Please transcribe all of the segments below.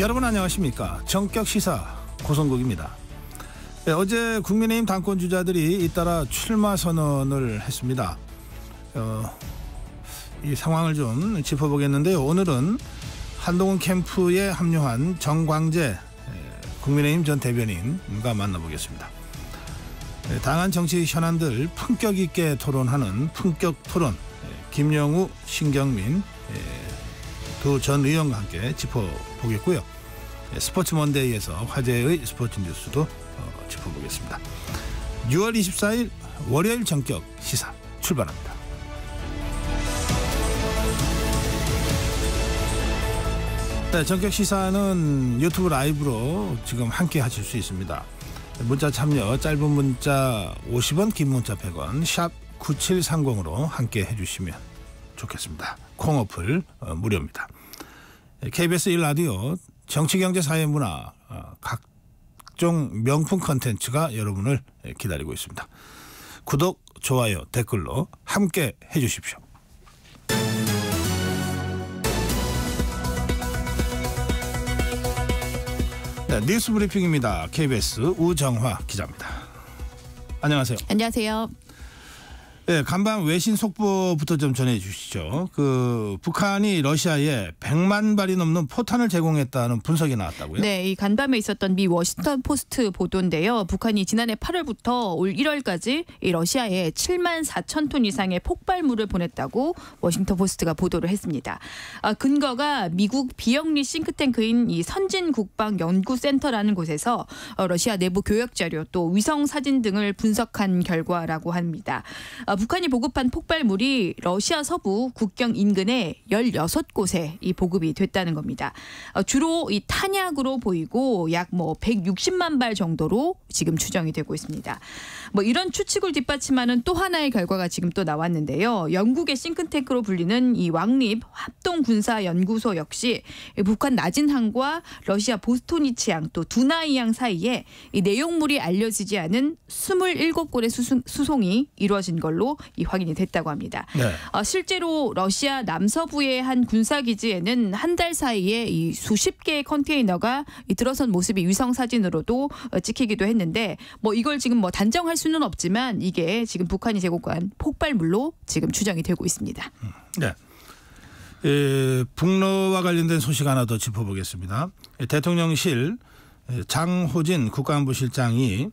여러분 안녕하십니까 정격 시사 고성국입니다. 네, 어제 국민의힘 당권 주자들이 잇따라 출마 선언을 했습니다. 어, 이 상황을 좀 짚어보겠는데요. 오늘은 한동훈 캠프에 합류한 정광재 국민의힘 전 대변인과 만나보겠습니다. 네, 당한 정치 현안들 품격 있게 토론하는 품격 토론 김영우, 신경민 두전 그 의원과 함께 짚어보겠고요. 예, 스포츠 먼데이에서 화제의 스포츠 뉴스도 어, 짚어보겠습니다. 6월 24일 월요일 전격 시사 출발합니다. 네, 전격 시사는 유튜브 라이브로 지금 함께 하실 수 있습니다. 문자 참여 짧은 문자 50원 긴 문자 100원 샵 9730으로 함께 해주시면 좋겠습니다. 콩 어플 어, 무료입니다. KBS 1라디오 정치, 경제, 사회, 문화 어, 각종 명품 컨텐츠가 여러분을 기다리고 있습니다. 구독, 좋아요, 댓글로 함께 해주십시오. 네, 뉴스 브리핑입니다. KBS 우정화 기자입니다. 안녕하세요. 안녕하세요. 네, 간밤 외신 속보부터 좀 전해 주시죠. 그 북한이 러시아에 100만 발이 넘는 포탄을 제공했다는 분석이 나왔다고요? 네, 이 간밤에 있었던 미 워싱턴 포스트 보도인데요. 북한이 지난해 8월부터 올 1월까지 이 러시아에 7만 4천 톤 이상의 폭발물을 보냈다고 워싱턴 포스트가 보도를 했습니다. 아, 근거가 미국 비영리 싱크탱크인 이 선진 국방 연구센터라는 곳에서 어, 러시아 내부 교역 자료 또 위성 사진 등을 분석한 결과라고 합니다. 아, 북한이 보급한 폭발물이 러시아 서부 국경 인근의 16곳에 이 보급이 됐다는 겁니다. 어, 주로 이 탄약으로 보이고 약 뭐 160만 발 정도로 지금 추정이 되고 있습니다. 뭐 이런 추측을 뒷받침하는 또 하나의 결과가 지금 또 나왔는데요. 영국의 싱크탱크로 불리는 이 왕립 합동 군사 연구소 역시 북한 나진항과 러시아 보스토니치항 또 두나이항 사이에 이 내용물이 알려지지 않은 27골의 수송, 수송이 이루어진 걸로 이 확인이 됐다고 합니다. 네. 어, 실제로 러시아 남서부의 한 군사 기지에는 한 달 사이에 이 수십 개의 컨테이너가 이 들어선 모습이 위성 사진으로도 어, 찍히기도 했는데 뭐 이걸 지금 뭐 단정할 수는 없지만 이게 지금 북한이 제공한 폭발물로 지금 추정이 되고 있습니다. 음, 네. 에, 북로와 관련된 소식 하나 더 짚어보겠습니다. 대통령실 장호진 국가안보실장이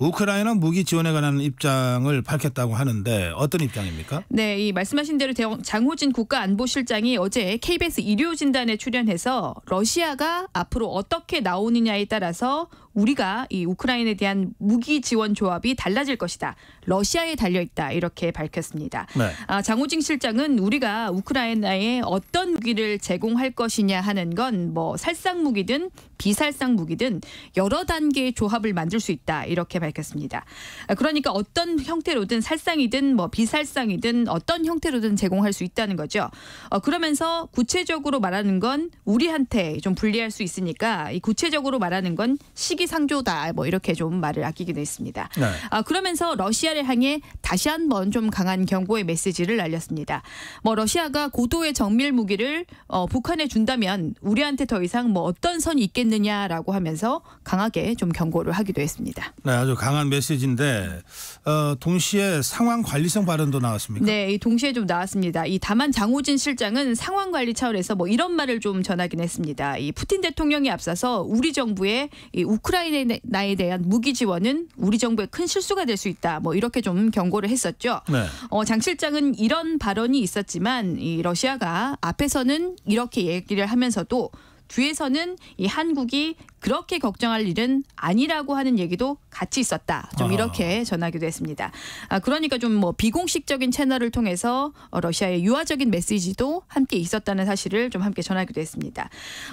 우크라이나 무기 지원에 관한 입장을 밝혔다고 하는데 어떤 입장입니까? 네, 이 말씀하신 대로 장호진 국가안보실장이 어제 KBS 일요 진단에 출연해서 러시아가 앞으로 어떻게 나오느냐에 따라서 우리가 이 우크라이나에 대한 무기 지원 조합이 달라질 것이다. 러시아에 달려 있다 이렇게 밝혔습니다. 네. 아, 장우진 실장은 우리가 우크라이나에 어떤 무기를 제공할 것이냐 하는 건 뭐 살상 무기든 비살상 무기든 여러 단계의 조합을 만들 수 있다 이렇게 밝혔습니다. 아, 그러니까 어떤 형태로든 살상이든 뭐 비살상이든 어떤 형태로든 제공할 수 있다는 거죠. 어, 그러면서 구체적으로 말하는 건 우리한테 좀 불리할 수 있으니까 이 구체적으로 말하는 건 시기 상조다 뭐 이렇게 좀 말을 아끼기도 했습니다. 네. 아, 그러면서 러시아를 향해 다시 한번 좀 강한 경고의 메시지를 날렸습니다. 뭐 러시아가 고도의 정밀 무기를 어, 북한에 준다면 우리한테 더 이상 뭐 어떤 선이 있겠느냐라고 하면서 강하게 좀 경고를 하기도 했습니다. 네, 아주 강한 메시지인데 어, 동시에 상황 관리성 발언도 나왔습니까? 네, 이 동시에 좀 나왔습니다. 이 다만 장호진 실장은 상황 관리 차원에서 뭐 이런 말을 좀 전하긴 했습니다. 이 푸틴 대통령이 앞서서 우리 정부의 이 우크 우크라이나에 대한 무기 지원은 우리 정부의 큰 실수가 될 수 있다. 뭐 이렇게 좀 경고를 했었죠. 네. 어, 장 실장은 이런 발언이 있었지만 이 러시아가 앞에서는 이렇게 얘기를 하면서도 뒤에서는 이 한국이 그렇게 걱정할 일은 아니라고 하는 얘기도 같이 있었다. 좀 이렇게 전하기도 했습니다. 아, 그러니까 좀 뭐 비공식적인 채널을 통해서 어, 러시아의 유화적인 메시지도 함께 있었다는 사실을 좀 함께 전하기도 했습니다.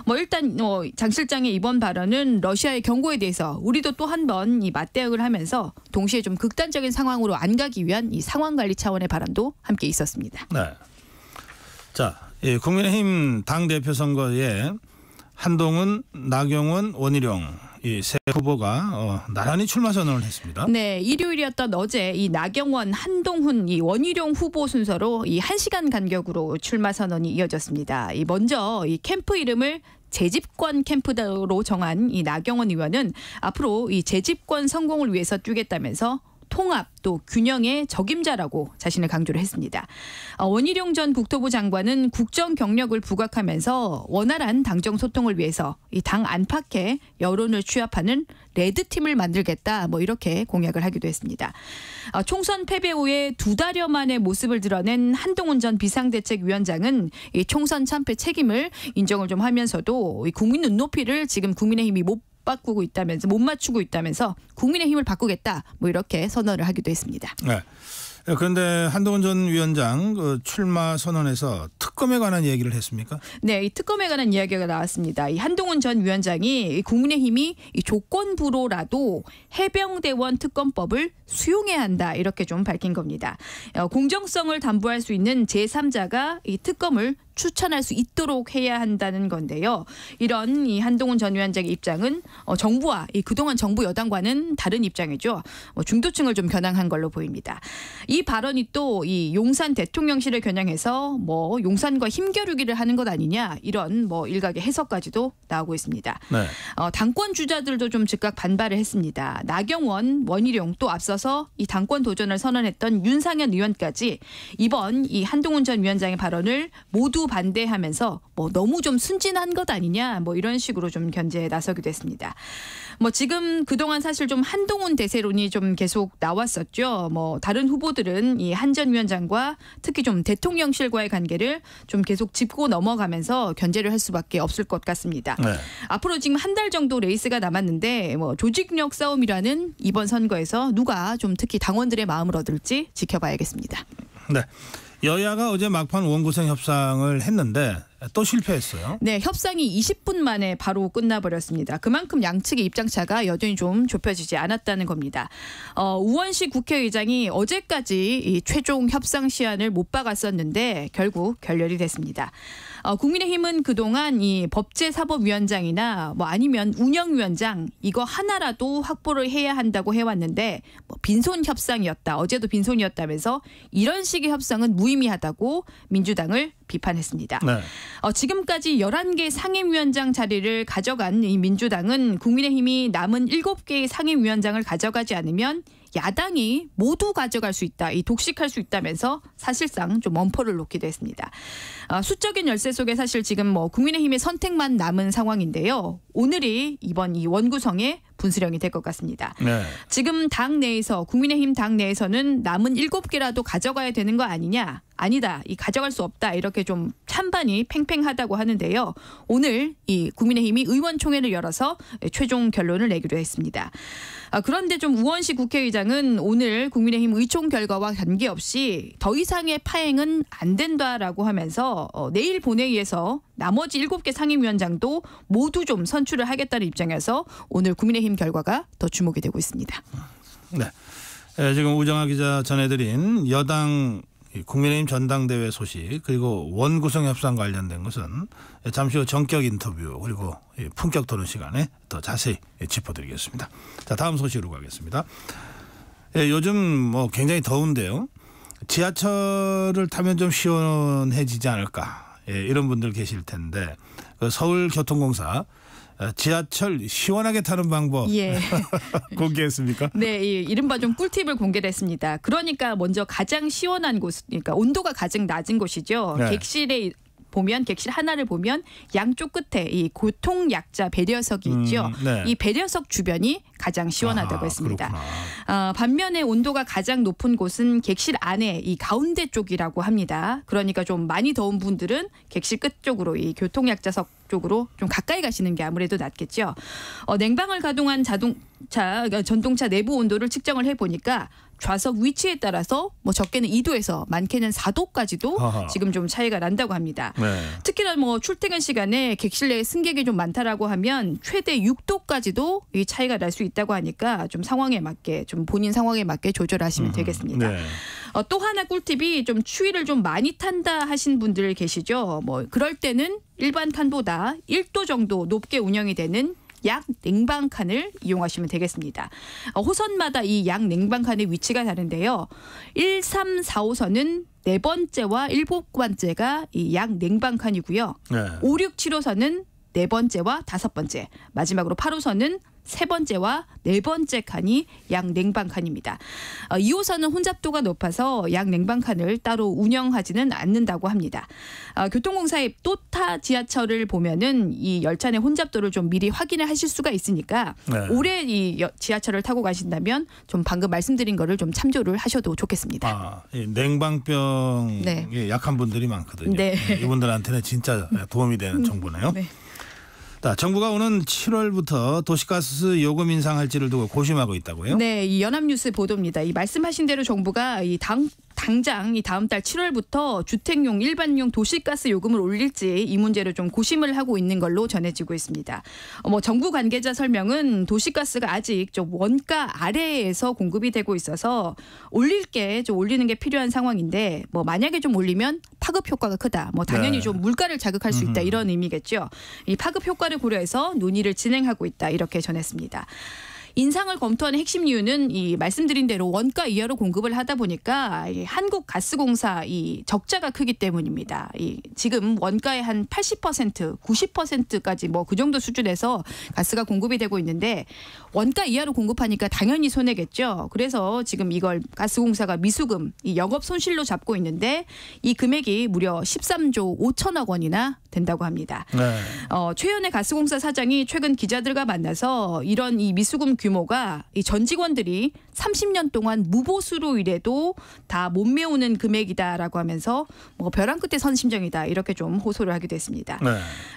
뭐 일단 뭐장 실장의 이번 발언은 러시아의 경고에 대해서 우리도 또 한 번 이 맞대응을 하면서 동시에 좀 극단적인 상황으로 안 가기 위한 이 상황 관리 차원의 발언도 함께 있었습니다. 네. 자, 예, 국민의힘 당 대표 선거에 한동훈, 나경원, 원희룡 이 세 후보가 어, 나란히 출마 선언을 했습니다. 네, 일요일이었던 어제 이 나경원, 한동훈, 이 원희룡 후보 순서로 이 1시간 간격으로 출마 선언이 이어졌습니다. 이 먼저 이 캠프 이름을 재집권 캠프로 정한 이 나경원 의원은 앞으로 이 재집권 성공을 위해서 뛰겠다면서 통합 또 균형의 적임자라고 자신을 강조를 했습니다. 어, 원희룡 전 국토부 장관은 국정 경력을 부각하면서 원활한 당정 소통을 위해서 이 당 안팎의 여론을 취합하는 레드팀을 만들겠다 뭐 이렇게 공약을 하기도 했습니다. 어, 총선 패배 후에 두 달여 만에 모습을 드러낸 한동훈 전 비상대책위원장은 이 총선 참패 책임을 인정을 좀 하면서도 국민 눈높이를 지금 국민의힘이 못 바꾸고 있다면서 못 맞추고 있다면서 국민의 힘을 바꾸겠다 뭐 이렇게 선언을 하기도 했습니다. 네. 예, 그런데 한동훈 전 위원장 그 출마 선언에서 특검에 관한 얘기를 했습니까? 네, 이 특검에 관한 이야기가 나왔습니다. 이 한동훈 전 위원장이 국민의힘이 조건부로라도 해병대원 특검법을 수용해야 한다 이렇게 좀 밝힌 겁니다. 어, 공정성을 담보할 수 있는 제3자가 이 특검을 추천할 수 있도록 해야 한다는 건데요. 이런 이 한동훈 전 위원장의 입장은 어, 정부와 이 그동안 정부 여당과는 다른 입장이죠. 어, 중도층을 좀 겨냥한 걸로 보입니다. 이 발언이 또 이 용산 대통령실을 겨냥해서 뭐 용산과 힘겨루기를 하는 것 아니냐 이런 뭐 일각의 해석까지도 나오고 있습니다. 네. 어, 당권 주자들도 좀 즉각 반발을 했습니다. 나경원, 원희룡 또 앞서서 이 당권 도전을 선언했던 윤상현 의원까지 이번 이 한동훈 전 위원장의 발언을 모두 반대하면서뭐 너무 좀 순진한 것 아니냐 뭐 이런 식으로 좀 견제에 나서기도 했습니다. 뭐 지금 그동안 사실 좀 한동훈 대세론이 좀 계속 나왔었죠. 뭐 다른 후보들은 이 한 전 위원장과 특히 좀 대통령실과의 관계를 좀 계속 짚고 넘어가면서 견제를 할 수밖에 없을 것 같습니다. 네. 앞으로 지금 한 달 정도 레이스가 남았는데 뭐 조직력 싸움이라는 이번 선거에서 누가 좀 특히 당원들의 마음을 얻을지 지켜봐야겠습니다. 네. 여야가 어제 막판 원구성 협상을 했는데 또 실패했어요. 네, 협상이 20분 만에 바로 끝나버렸습니다. 그만큼 양측의 입장차가 여전히 좀 좁혀지지 않았다는 겁니다. 어, 우원식 국회의장이 어제까지 최종 협상 시한을 못 박았었는데 결국 결렬이 됐습니다. 어, 국민의힘은 그동안 이 법제사법위원장이나 뭐 아니면 운영위원장 이거 하나라도 확보를 해야 한다고 해왔는데 뭐 빈손 협상이었다. 어제도 빈손이었다면서 이런 식의 협상은 무의미하다고 민주당을 비판했습니다. 네. 어, 지금까지 11개 상임위원장 자리를 가져간 이 민주당은 국민의힘이 남은 7개의 상임위원장을 가져가지 않으면 야당이 모두 가져갈 수 있다, 이 독식할 수 있다면서 사실상 좀원포를 놓기도 했습니다. 아, 수적인 열세 속에 사실 지금 뭐 국민의힘의 선택만 남은 상황인데요. 오늘이 이번 이 원구성의 분수령이 될 것 같습니다. 네. 지금 당 내에서 국민의힘 당 내에서는 남은 일곱 개라도 가져가야 되는 거 아니냐? 아니다. 이 가져갈 수 없다. 이렇게 좀 찬반이 팽팽하다고 하는데요. 오늘 이 국민의힘이 의원총회를 열어서 최종 결론을 내기로 했습니다. 아, 그런데 좀 우원식 국회의장은 오늘 국민의힘 의총 결과와 관계없이 더 이상의 파행은 안 된다라고 하면서 어, 내일 본회의에서 나머지 7개 상임위원장도 모두 좀 선출을 하겠다는 입장에서 오늘 국민의힘 결과가 더 주목이 되고 있습니다. 네. 예, 지금 우정아 기자 전해드린 여당 국민의힘 전당대회 소식 그리고 원구성 협상 관련된 것은 잠시 후 정격 인터뷰 그리고 품격 토론 시간에 더 자세히 짚어드리겠습니다. 자 다음 소식으로 가겠습니다. 예, 요즘 뭐 굉장히 더운데요. 지하철을 타면 좀 시원해지지 않을까 예, 이런 분들 계실 텐데 그 서울교통공사 아, 지하철 시원하게 타는 방법 예. 공개했습니까? 네, 이른바 좀 꿀팁을 공개했습니다. 그러니까 먼저 가장 시원한 곳, 그러니까 온도가 가장 낮은 곳이죠. 네. 객실에 보면 객실 하나를 보면 양쪽 끝에 이 고통약자 배려석이 있죠. 음, 네. 이 배려석 주변이 가장 시원하다고 아, 했습니다. 어, 반면에 온도가 가장 높은 곳은 객실 안에 이 가운데 쪽이라고 합니다. 그러니까 좀 많이 더운 분들은 객실 끝 쪽으로 이 교통약자석 쪽으로 좀 가까이 가시는 게 아무래도 낫겠죠. 어, 냉방을 가동한 자동차 그러니까 전동차 내부 온도를 측정을 해보니까 좌석 위치에 따라서 뭐 적게는 2도에서 많게는 4도까지도 아하. 지금 좀 차이가 난다고 합니다. 네. 특히나 뭐 출퇴근 시간에 객실내 에 승객이 좀 많다라고 하면 최대 6도까지도 이 차이가 날 수 있다고 하니까 좀 상황에 맞게 좀 본인 상황에 맞게 조절하시면 음 되겠습니다. 네. 어, 또 하나 꿀팁이 좀 추위를 좀 많이 탄다 하신 분들 계시죠? 뭐 그럴 때는 일반 칸보다 1도 정도 높게 운영이 되는 약 냉방칸을 이용하시면 되겠습니다. 어, 호선마다 이 약 냉방칸의 위치가 다른데요. 1, 3, 4, 5선은 네 번째와 일곱 번째가 이 약 냉방칸이고요. 네. 5, 6, 7호선은 네 번째와 다섯 번째, 마지막으로 8호선은 세 번째와 네 번째 칸이 양 냉방 칸입니다. 2호선은 어, 혼잡도가 높아서 양 냉방 칸을 따로 운영하지는 않는다고 합니다. 어, 교통공사의 또타 지하철을 보면은 이 열차 내 혼잡도를 좀 미리 확인을 하실 수가 있으니까 네. 올해 이 지하철을 타고 가신다면 좀 방금 말씀드린 거를 좀 참조를 하셔도 좋겠습니다. 아, 냉방병에 네. 약한 분들이 많거든요. 네. 네 이분들한테는 진짜 도움이 되는 음. 정보네요. 네. 자, 정부가 오는 7월부터 도시가스 요금 인상 할지를 두고 고심하고 있다고요? 네, 이 연합뉴스 보도입니다. 이 말씀하신 대로 정부가 이 당, 당장 이 다음 달 7월부터 주택용 일반용 도시가스 요금을 올릴지 이 문제를 좀 고심을 하고 있는 걸로 전해지고 있습니다. 어, 뭐 정부 관계자 설명은 도시가스가 아직 좀 원가 아래에서 공급이 되고 있어서 올릴 게 좀 올리는 게 필요한 상황인데 뭐 만약에 좀 올리면 파급 효과가 크다. 뭐 당연히 네. 좀 물가를 자극할 수 있다 이런 의미겠죠. 이 파급 효과를 고려해서 논의를 진행하고 있다 이렇게 전했습니다. 인상을 검토하는 핵심 이유는 이 말씀드린 대로 원가 이하로 공급을 하다 보니까 이 한국가스공사 이 적자가 크기 때문입니다. 이 지금 원가의 한 80%, 90%까지 뭐 그 정도 수준에서 가스가 공급이 되고 있는데 원가 이하로 공급하니까 당연히 손해겠죠. 그래서 지금 이걸 가스공사가 미수금, 이 영업 손실로 잡고 있는데 이 금액이 무려 13조 5천억 원이나 된다고 합니다. 네. 어, 최현의 가스공사 사장이 최근 기자들과 만나서 이런 이 미수금 규모가 이전 직원들이 30년 동안 무보수로 일해도 다 못 메우는 금액이다라고 하면서 뭐 벼랑 끝에 선심정이다 이렇게 좀 호소를 하기도 했습니다. 네.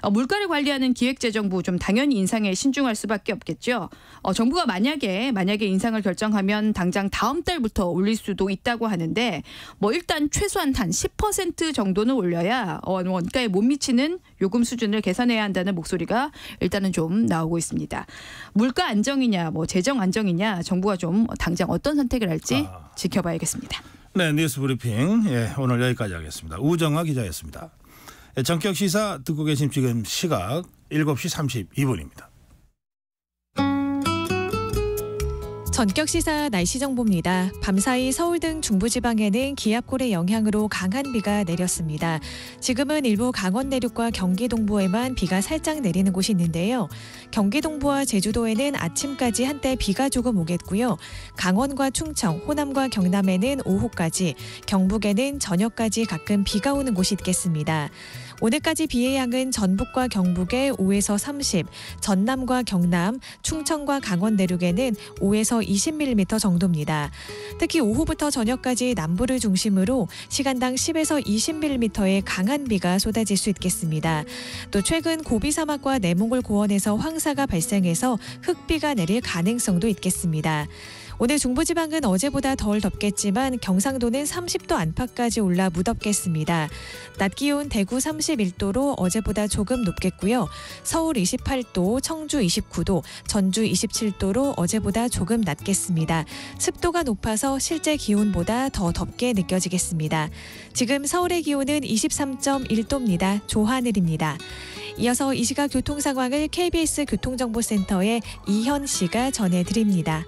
어, 물가를 관리하는 기획재정부 좀 당연히 인상에 신중할 수밖에 없겠죠. 어, 정부가 만약에 만약에 인상을 결정하면 당장 다음 달부터 올릴 수도 있다고 하는데 뭐 일단 최소한 한10% 정도는 올려야 어, 원가에 못 미치는 요금 수준을 개선해야 한다는 목소리가 일단은 좀 나오고 있습니다. 물가 안정이냐 뭐 재정 안정이냐 정부가 좀 당장 어떤 선택을 할지 아. 지켜봐야겠습니다. 네 뉴스 브리핑 예, 오늘 여기까지 하겠습니다. 우정아 기자였습니다. 예, 격 시사 듣고 계신 지금 시각 7시 32분입니다. 전격 시사 날씨 정보입니다. 밤사이 서울 등 중부지방에는 기압골의 영향으로 강한 비가 내렸습니다. 지금은 일부 강원 내륙과 경기 동부에만 비가 살짝 내리는 곳이 있는데요. 경기 동부와 제주도에는 아침까지 한때 비가 조금 오겠고요. 강원과 충청, 호남과 경남에는 오후까지, 경북에는 저녁까지 가끔 비가 오는 곳이 있겠습니다. 오늘까지 비의 양은 전북과 경북에 5에서 30, 전남과 경남, 충청과 강원 내륙에는 5에서 20mm 정도입니다. 특히 오후부터 저녁까지 남부를 중심으로 시간당 10에서 20mm의 강한 비가 쏟아질 수 있겠습니다. 또 최근 고비 사막과 내몽골 고원에서 황사가 발생해서 흙비가 내릴 가능성도 있겠습니다. 오늘 중부지방은 어제보다 덜 덥겠지만 경상도는 30도 안팎까지 올라 무덥겠습니다. 낮 기온 대구 31도로 어제보다 조금 높겠고요. 서울 28도, 청주 29도, 전주 27도로 어제보다 조금 낮겠습니다. 습도가 높아서 실제 기온보다 더 덥게 느껴지겠습니다. 지금 서울의 기온은 23.1도입니다. 조하늘입니다. 이어서 이 시각 교통 상황을 KBS 교통정보센터의 이현 씨가 전해드립니다.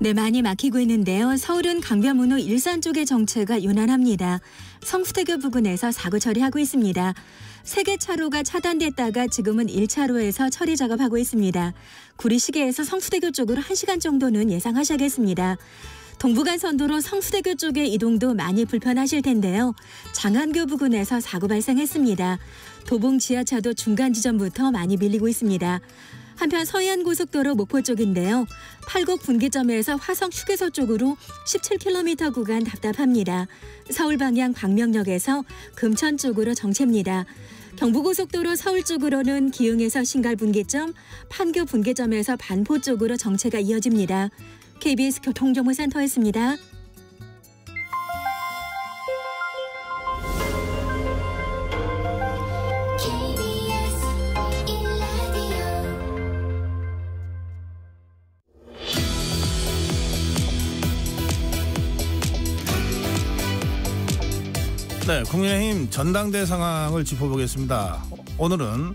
네, 많이 막히고 있는데요. 서울은 강변문호 일산 쪽의 정체가 유난합니다. 성수대교 부근에서 사고 처리하고 있습니다. 세 개 차로가 차단됐다가 지금은 1차로에서 처리 작업하고 있습니다. 구리시계에서 성수대교 쪽으로 1시간 정도는 예상하셔야겠습니다. 동부간선도로 성수대교 쪽의 이동도 많이 불편하실 텐데요. 장안교 부근에서 사고 발생했습니다. 도봉 지하차도 중간 지점부터 많이 밀리고 있습니다. 한편 서해안 고속도로 목포 쪽인데요. 팔곡 분기점에서 화성 휴게소 쪽으로 17km 구간 답답합니다. 서울 방향 광명역에서 금천 쪽으로 정체입니다. 경부고속도로 서울 쪽으로는 기흥에서 신갈 분기점, 판교 분기점에서 반포 쪽으로 정체가 이어집니다. KBS 교통정보센터였습니다. 네, 국민의힘 전당대 회 상황을 짚어보겠습니다. 오늘은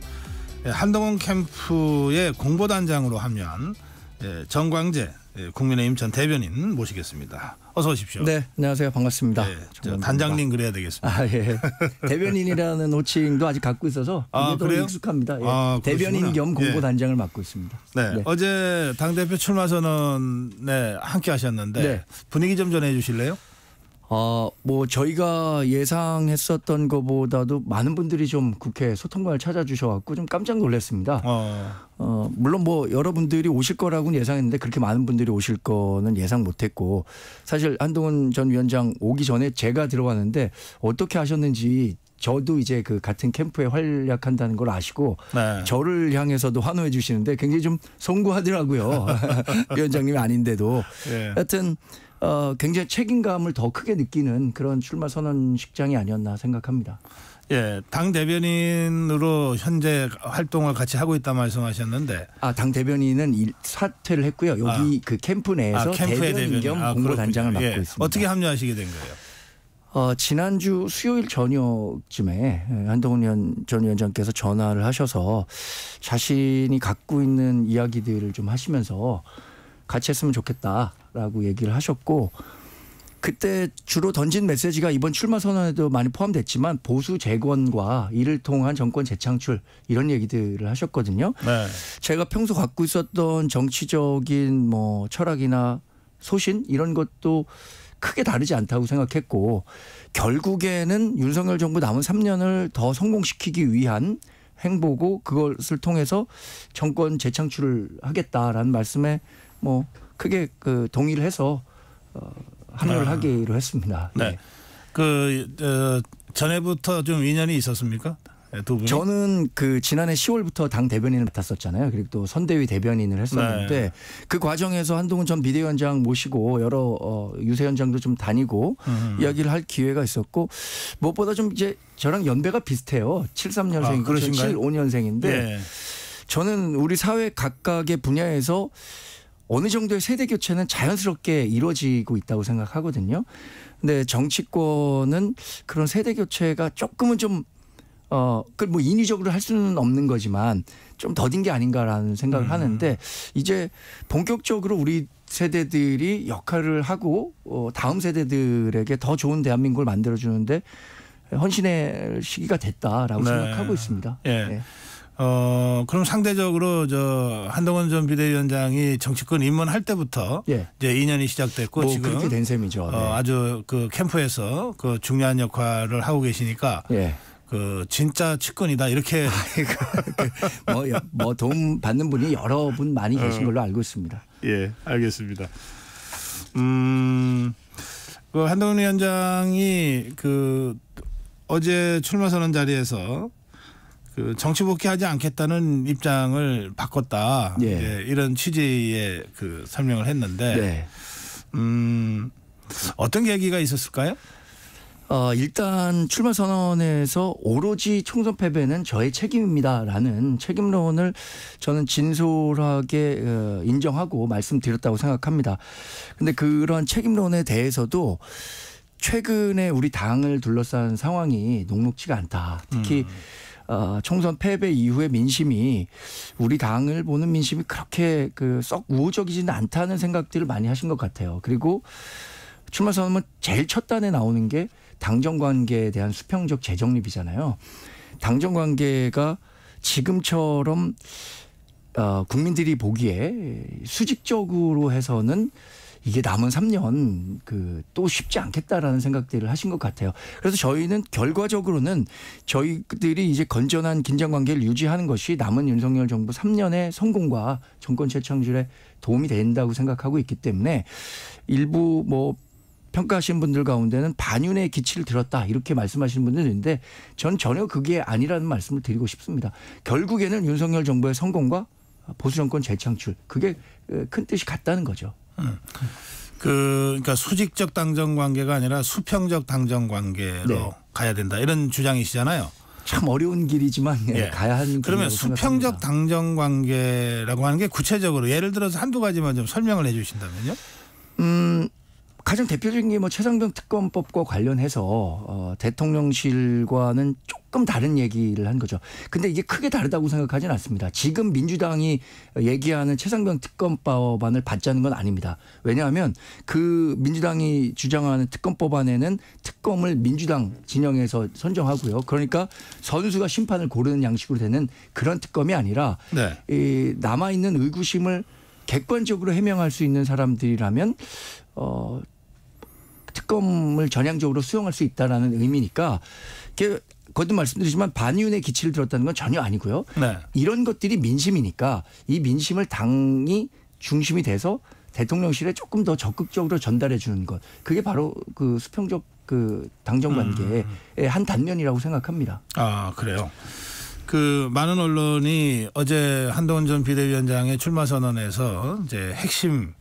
예, 한동훈 캠프의 공보단장으로 합류한 예, 정광재 예, 국민의힘 전 대변인 모시겠습니다. 어서 오십시오. 네, 안녕하세요. 반갑습니다. 네, 단장님 그래야 되겠습니다. 아, 예. 대변인이라는 호칭도 아직 갖고 있어서 아, 그래요? 익숙합니다. 예. 아, 대변인 겸 공보단장을 예. 맡고 있습니다. 네, 네. 어제 당대표 출마 선언 네, 함께 하셨는데 네. 분위기 좀 전해 주실래요? 어, 뭐 저희가 예상했었던 것보다도 많은 분들이 좀 국회 소통관을 찾아주셔갖고 좀 깜짝 놀랐습니다. 어. 어, 물론 뭐 여러분들이 오실 거라고는 예상했는데 그렇게 많은 분들이 오실 거는 예상 못했고 사실 한동훈 전 위원장 오기 전에 제가 들어왔는데 어떻게 하셨는지 저도 이제 그 같은 캠프에 활약한다는 걸 아시고 네. 저를 향해서도 환호해 주시는데 굉장히 좀 송구하더라고요 위원장님이 아닌데도 예. 하여튼. 어, 굉장히 책임감을 더 크게 느끼는 그런 출마 선언식장이 아니었나 생각합니다. 예, 당 대변인으로 현재 활동을 같이 하고 있다 말씀하셨는데. 아, 당 대변인은 사퇴를 했고요. 여기 아, 그 캠프 내에서 아, 대변인, 대변인 겸 아, 공보단장을 맡고 예. 있습니다. 어떻게 합류하시게 된 거예요? 어, 지난주 수요일 저녁쯤에 예, 한동훈 위원, 전 위원장께서 전화를 하셔서 자신이 갖고 있는 이야기들을 좀 하시면서 같이 했으면 좋겠다. 라고 얘기를 하셨고 그때 주로 던진 메시지가 이번 출마 선언에도 많이 포함됐지만 보수 재건과 이를 통한 정권 재창출 이런 얘기들을 하셨거든요. 네. 제가 평소 갖고 있었던 정치적인 뭐 철학이나 소신 이런 것도 크게 다르지 않다고 생각했고 결국에는 윤석열 정부 남은 3년을 더 성공시키기 위한 행보고 그것을 통해서 정권 재창출을 하겠다라는 말씀에 뭐 크게 그 동의를 해서 어, 합류를 아. 하기로 했습니다. 네. 네. 그 어, 전에부터 좀 인연이 있었습니까? 네, 두 분이? 저는 그 지난해 10월부터 당 대변인을 맡았었잖아요. 그리고 또 선대위 대변인을 했었는데 네. 그 과정에서 한동훈 전 비대위원장 모시고 여러 어, 유세 현장도 좀 다니고 음. 이야기를 할 기회가 있었고 무엇보다 좀 이제 저랑 연배가 비슷해요. 73년생이고 아, 75년생인데 네. 예. 저는 우리 사회 각각의 분야에서 어느 정도의 세대 교체는 자연스럽게 이루어지고 있다고 생각하거든요. 근데 정치권은 그런 세대 교체가 조금은 좀 어, 그 뭐 인위적으로 할 수는 없는 거지만 좀 더딘 게 아닌가라는 생각을 음. 하는데 이제 본격적으로 우리 세대들이 역할을 하고 어, 다음 세대들에게 더 좋은 대한민국을 만들어 주는데 헌신의 시기가 됐다라고 네. 생각하고 있습니다. 예. 네. 어 그럼 상대적으로 저 한동훈 전 비대위원장이 정치권 입문할 때부터 예. 이제 2년이 시작됐고 뭐 지금 그렇게 된 셈이죠. 어, 네. 어, 아주 그 캠프에서 그 중요한 역할을 하고 계시니까 예. 그 진짜 측근이다 이렇게 그 뭐, 뭐 도움 받는 분이 여러 분 많이 어. 계신 걸로 알고 있습니다. 예, 알겠습니다. 음, 그 한동훈 위원장이 그 어제 출마 선언 자리에서 그 정치 복귀하지 않겠다는 입장을 바꿨다. 예. 예, 이런 취지의 그 설명을 했는데 네. 음, 어떤 계기가 있었을까요? 어, 일단 출마 선언에서 오로지 총선 패배는 저의 책임입니다라는 책임론을 저는 진솔하게 어, 인정하고 말씀드렸다고 생각합니다. 근데 그런 책임론에 대해서도 최근에 우리 당을 둘러싼 상황이 녹록치가 않다. 특히 음. 어, 총선 패배 이후에 민심이 우리 당을 보는 민심이 그렇게 그 썩 우호적이지는 않다는 생각들을 많이 하신 것 같아요. 그리고 출마 선언은 제일 첫 단에 나오는 게 당정 관계에 대한 수평적 재정립이잖아요. 당정 관계가 지금처럼 어, 국민들이 보기에 수직적으로 해서는 이게 남은 3년 그 또 쉽지 않겠다라는 생각들을 하신 것 같아요. 그래서 저희는 결과적으로는 저희들이 이제 건전한 긴장 관계를 유지하는 것이 남은 윤석열 정부 3년의 성공과 정권 재창출에 도움이 된다고 생각하고 있기 때문에 일부 뭐 평가하신 분들 가운데는 반윤의 기치를 들었다 이렇게 말씀하시는 분들 있는데 전 전혀 그게 아니라는 말씀을 드리고 싶습니다. 결국에는 윤석열 정부의 성공과 보수 정권 재창출 그게 큰 뜻이 같다는 거죠. 음. 그 그러니까 수직적 당정 관계가 아니라 수평적 당정 관계로 네. 가야 된다 이런 주장이시잖아요. 참 어려운 길이지만 예. 예. 가야 하는 그러면 수평적 당정 관계라고 하는 게 구체적으로 예를 들어서 한두 가지만 좀 설명을 해 주신다면요. 음, 가장 대표적인 게 뭐 최상병 특검법과 관련해서 어, 대통령실과는 조금 다른 얘기를 한 거죠. 근데 이게 크게 다르다고 생각하지는 않습니다. 지금 민주당이 얘기하는 최상병 특검법안을 받자는 건 아닙니다. 왜냐하면 그 민주당이 주장하는 특검법안에는 특검을 민주당 진영에서 선정하고요. 그러니까 선수가 심판을 고르는 양식으로 되는 그런 특검이 아니라 네. 이 남아 있는 의구심을 객관적으로 해명할 수 있는 사람들이라면 어 특검을 전향적으로 수용할 수 있다라는 의미니까 거듭 말씀드리지만 반윤의 기치를 들었다는 건 전혀 아니고요. 네. 이런 것들이 민심이니까 이 민심을 당이 중심이 돼서 대통령실에 조금 더 적극적으로 전달해 주는 것 그게 바로 그 수평적 그 당정 음. 관계의 음. 한 단면이라고 생각합니다. 아 그래요. 그 많은 언론이 어제 한동훈 전 비대위원장의 출마 선언에서 이제 핵심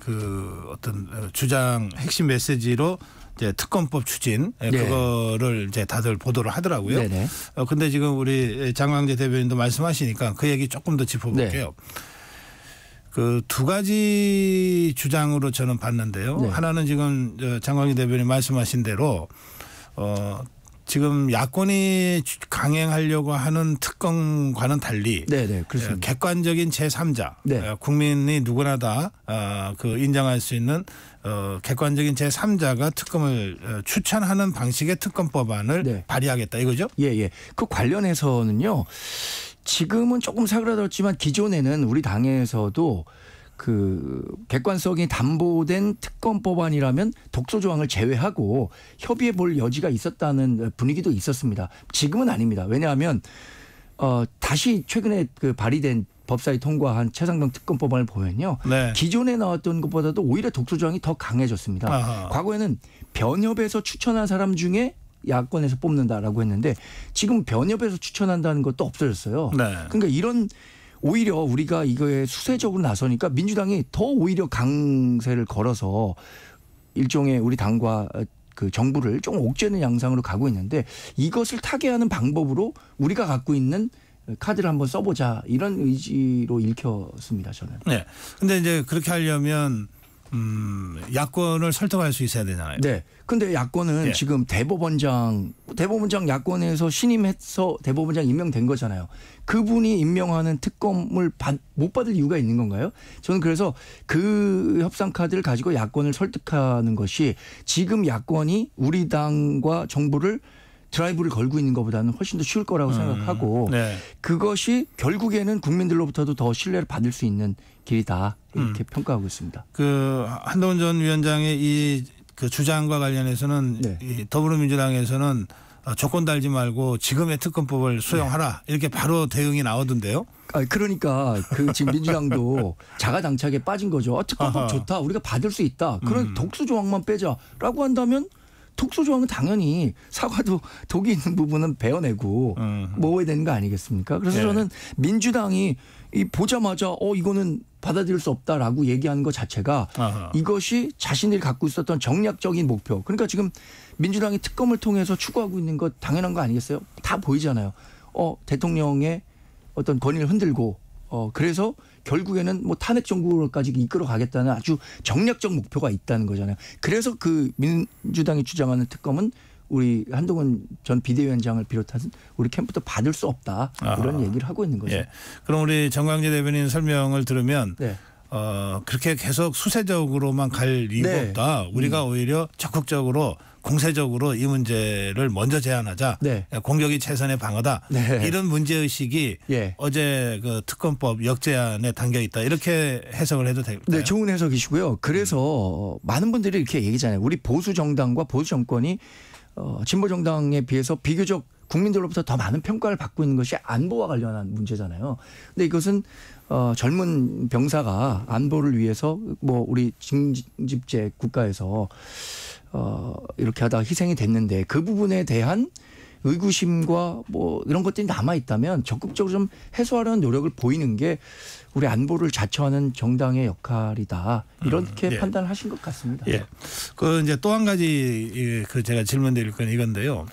그 어떤 어, 주장 핵심 메시지로 이제 특검법 추진 예, 네. 그거를 이제 다들 보도를 하더라고요. 네네. 어 근데 지금 우리 장광재 대변인도 말씀하시니까 그 얘기 조금 더 짚어볼게요. 네. 그두 가지 주장으로 저는 봤는데요. 네. 하나는 지금 장광희 대변인 말씀하신 대로 어 지금 야권이 강행하려고 하는 특검과는 달리 네네, 네, 그렇습니다. 예, 객관적인 제3자 네. 어, 국민이 누구나 다그 어, 인정할 수 있는 어, 객관적인 제3자가 특검을 추천하는 방식의 특검법안을 네. 발의하겠다 이거죠? 예예. 예. 그 관련해서는요. 지금은 조금 사그라들었지만 기존에는 우리 당에서도 그 객관성이 담보된 특검 법안이라면 독소 조항을 제외하고 협의해 볼 여지가 있었다는 분위기도 있었습니다. 지금은 아닙니다. 왜냐하면 어 다시 최근에 그 발의된 법사위 통과한 최상병 특검 법안을 보면요. 네. 기존에 나왔던 것보다도 오히려 독소 조항이 더 강해졌습니다. 아하. 과거에는 변협에서 추천한 사람 중에 야권에서 뽑는다라고 했는데 지금 변협에서 추천한다는 것도 없어졌어요. 네. 그러니까 이런 오히려 우리가 이거에 수세적으로 나서니까 민주당이 더 오히려 강세를 걸어서 일종의 우리 당과 어, 그 정부를 좀 옥죄는 양상으로 가고 있는데 이것을 타개하는 방법으로 우리가 갖고 있는 카드를 한번 써보자 이런 의지로 읽혔습니다 저는. 네. 근데 이제 그렇게 하려면 음, 야권을 설득할 수 있어야 되잖아요. 네. 근데 야권은 예. 지금 대법원장 대법원장 야권에서 신임해서 대법원장 임명된 거잖아요. 그분이 임명하는 특검을 받, 못 받을 이유가 있는 건가요? 저는 그래서 그 협상 카드를 가지고 야권을 설득하는 것이 지금 야권이 우리 당과 정부를 드라이브를 걸고 있는 것보다는 훨씬 더 쉬울 거라고 음. 생각하고 네. 그것이 결국에는 국민들로부터도 더 신뢰를 받을 수 있는 길이다 이렇게 음. 평가하고 있습니다. 그 한동훈 전 위원장의 이그 주장과 관련해서는 네. 이 더불어민주당에서는 아, 조건 달지 말고 지금의 특검법을 네. 수용하라 네. 이렇게 바로 대응이 나오던데요. 아 그러니까 그 지금 민주당도 자가 당착에 빠진 거죠. 어, 특검법 아하. 좋다. 우리가 받을 수 있다. 그런 음. 독수 조항만 빼자라고 한다면 독소조항은 당연히 사과도 독이 있는 부분은 베어내고 음. 먹어야 되는 거 아니겠습니까? 그래서 네. 저는 민주당이 이 보자마자 어 이거는 받아들일 수 없다라고 얘기하는 것 자체가 아하. 이것이 자신들이 갖고 있었던 정략적인 목표. 그러니까 지금 민주당이 특검을 통해서 추구하고 있는 것 당연한 거 아니겠어요? 다 보이잖아요. 어 대통령의 어떤 권위를 흔들고 어 그래서 결국에는 뭐 탄핵 정부로까지 이끌어 가겠다는 아주 정략적 목표가 있다는 거잖아요. 그래서 그 민주당이 주장하는 특검은 우리 한동훈 전 비대위원장을 비롯한 우리 캠프도 받을 수 없다 이런 아하. 얘기를 하고 있는 거죠. 예. 그럼 우리 정광재 대변인 설명을 들으면 네. 어, 그렇게 계속 수세적으로만 갈 이유가 네. 없다. 우리가 음. 오히려 적극적으로 공세적으로 이 문제를 먼저 제안하자. 네. 공격이 최선의 방어다. 네. 이런 문제 의식이 예. 어제 그 특검법 역제안에 담겨 있다. 이렇게 해석을 해도 될까요? 네, 네, 좋은 해석이시고요. 그래서 음. 많은 분들이 이렇게 얘기잖아요. 우리 보수 정당과 보수 정권이 어, 진보 정당에 비해서 비교적 국민들로부터 더 많은 평가를 받고 있는 것이 안보와 관련한 문제잖아요. 근데 이것은 어, 젊은 병사가 안보를 위해서 뭐 우리 징집제 국가에서 어, 이렇게 하다 가 희생이 됐는데 그 부분에 대한 의구심과 뭐 이런 것들이 남아 있다면 적극적으로 좀 해소하려는 노력을 보이는 게 우리 안보를 자처하는 정당의 역할이다 이렇게 음, 예. 판단을 하신 것 같습니다. 예. 그 이제 또 한 가지 그 제가 질문드릴 건 이건데요.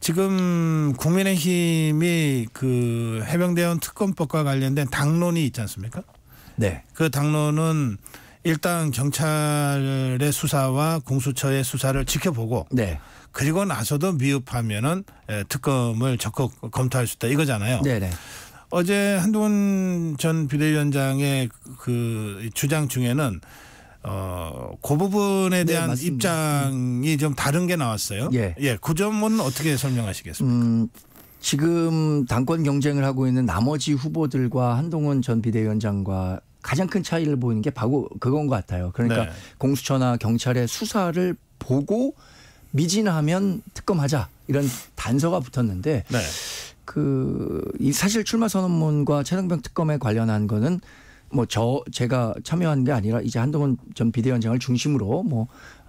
지금 국민의힘이 그 해병대원 특검법과 관련된 당론이 있지 않습니까? 네. 그 당론은 일단 경찰의 수사와 공수처의 수사를 지켜보고 네. 그리고 나서도 미흡하면은 특검을 적극 검토할 수 있다 이거잖아요. 네네. 네. 어제 한동훈 전 비대위원장의 그 주장 중에는 어, 그 부분에 네, 대한 네, 입장이 좀 다른 게 나왔어요. 예. 예. 그 점은 어떻게 설명하시겠습니까? 음, 지금 당권 경쟁을 하고 있는 나머지 후보들과 한동훈 전 비대위원장과 가장 큰 차이를 보이는 게 바로 그건 것 같아요. 그러니까 네. 공수처나 경찰의 수사를 보고 미진하면 특검하자 이런 단서가 붙었는데 네. 그이 사실 출마 선언문과 최동병 특검에 관련한 거는 뭐저 제가 참여한 게 아니라 이제 한동훈 전 비대위원장을 중심으로 뭐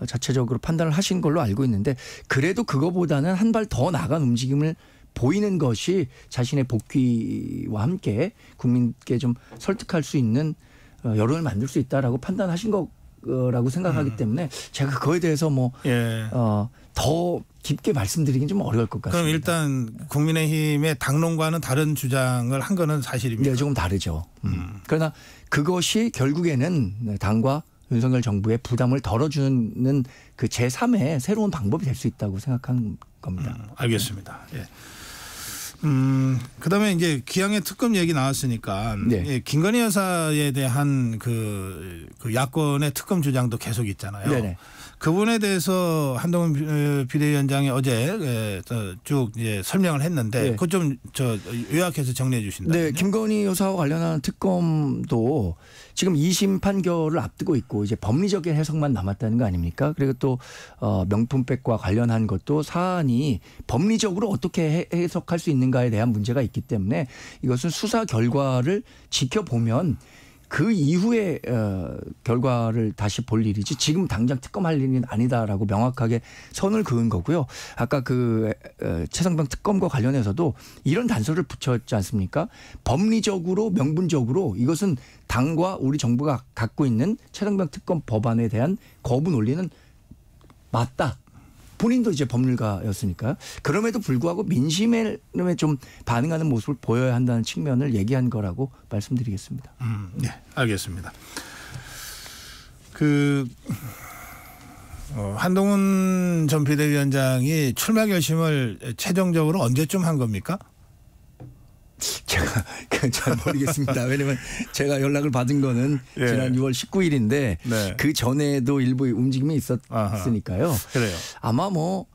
자체적으로 판단을 하신 걸로 알고 있는데 그래도 그거보다는 한 발 더 나간 움직임을 보이는 것이 자신의 복귀와 함께 국민께 좀 설득할 수 있는 어, 여론을 만들 수 있다라고 판단하신 거라고 생각하기 음. 때문에 제가 그거에 대해서 뭐 예. 어, 더 깊게 말씀드리긴 좀 어려울 것 같습니다. 그럼 일단 국민의힘의 당론과는 다른 주장을 한 거는 사실입니다. 네, 조금 다르죠. 음. 음. 그러나 그것이 결국에는 당과 윤석열 정부의 부담을 덜어주는 그 제3의 새로운 방법이 될 수 있다고 생각하는 겁니다. 음, 알겠습니다. 예. 음, 그다음에 이제 기왕에 특검 얘기 나왔으니까 네. 예, 김건희 여사에 대한 그, 그 야권의 특검 주장도 계속 있잖아요. 네네. 그분에 대해서 한동훈 어, 비대위원장이 어제 예, 쭉 이제 설명을 했는데 네. 그것 좀저 요약해서 정리해 주신다 네, 김건희 여사와 관련한 특검도 지금 2심 판결을 앞두고 있고 이제 법리적인 해석만 남았다는 거 아닙니까? 그리고 또 어, 명품백과 관련한 것도 사안이 법리적으로 어떻게 해, 석할수 있는가에 대한 문제가 있기 때문에 이것은 수사 결과를 지켜보면 그 이후에 어, 결과를 다시 볼 일이지 지금 당장 특검할 일은 아니다라고 명확하게 선을 그은 거고요. 아까 그 어, 최상병 특검과 관련해서도 이런 단서를 붙였지 않습니까? 법리적으로 명분적으로 이것은 당과 우리 정부가 갖고 있는 최상병 특검 법안에 대한 거부 논리는 맞다. 본인도 이제 법률가였으니까 그럼에도 불구하고 민심에 좀 반응하는 모습을 보여야 한다는 측면을 얘기한 거라고 말씀드리겠습니다. 음, 네, 알겠습니다. 그 어, 한동훈 전 비대위원장이 출마 결심을 최종적으로 언제쯤 한 겁니까? 제가 잘 모르겠습니다. 왜냐면 제가 연락을 받은 거는 예. 지난 6월 19일인데 네. 그 전에도 일부 움직임이 있었으니까요. 그래요. 아마 뭐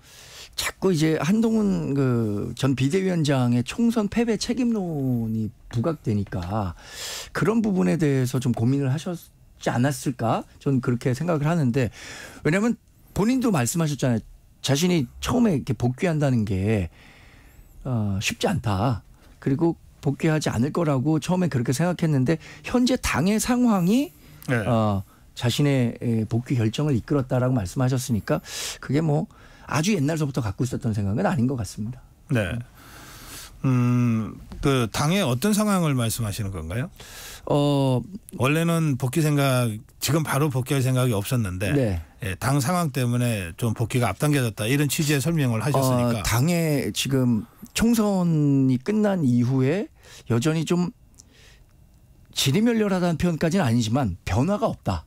자꾸 이제 한동훈 그전 비대위원장의 총선 패배 책임론이 부각되니까 그런 부분에 대해서 좀 고민을 하셨지 않았을까? 저는 그렇게 생각을 하는데 왜냐하면 본인도 말씀하셨잖아요. 자신이 처음에 이렇게 복귀한다는 게 어, 쉽지 않다. 그리고 복귀하지 않을 거라고 처음에 그렇게 생각했는데 현재 당의 상황이 네. 어, 자신의 복귀 결정을 이끌었다라고 말씀하셨으니까 그게 뭐 아주 옛날서부터 갖고 있었던 생각은 아닌 것 같습니다. 네. 음, 그 당의 어떤 상황을 말씀하시는 건가요? 어, 원래는 복귀 생각 지금 바로 복귀할 생각이 없었는데 네. 예, 당 상황 때문에 좀 복귀가 앞당겨졌다 이런 취지의 설명을 하셨으니까 어, 당의 지금 총선이 끝난 이후에 여전히 좀 지리멸렬하다는 표현까지는 아니지만 변화가 없다.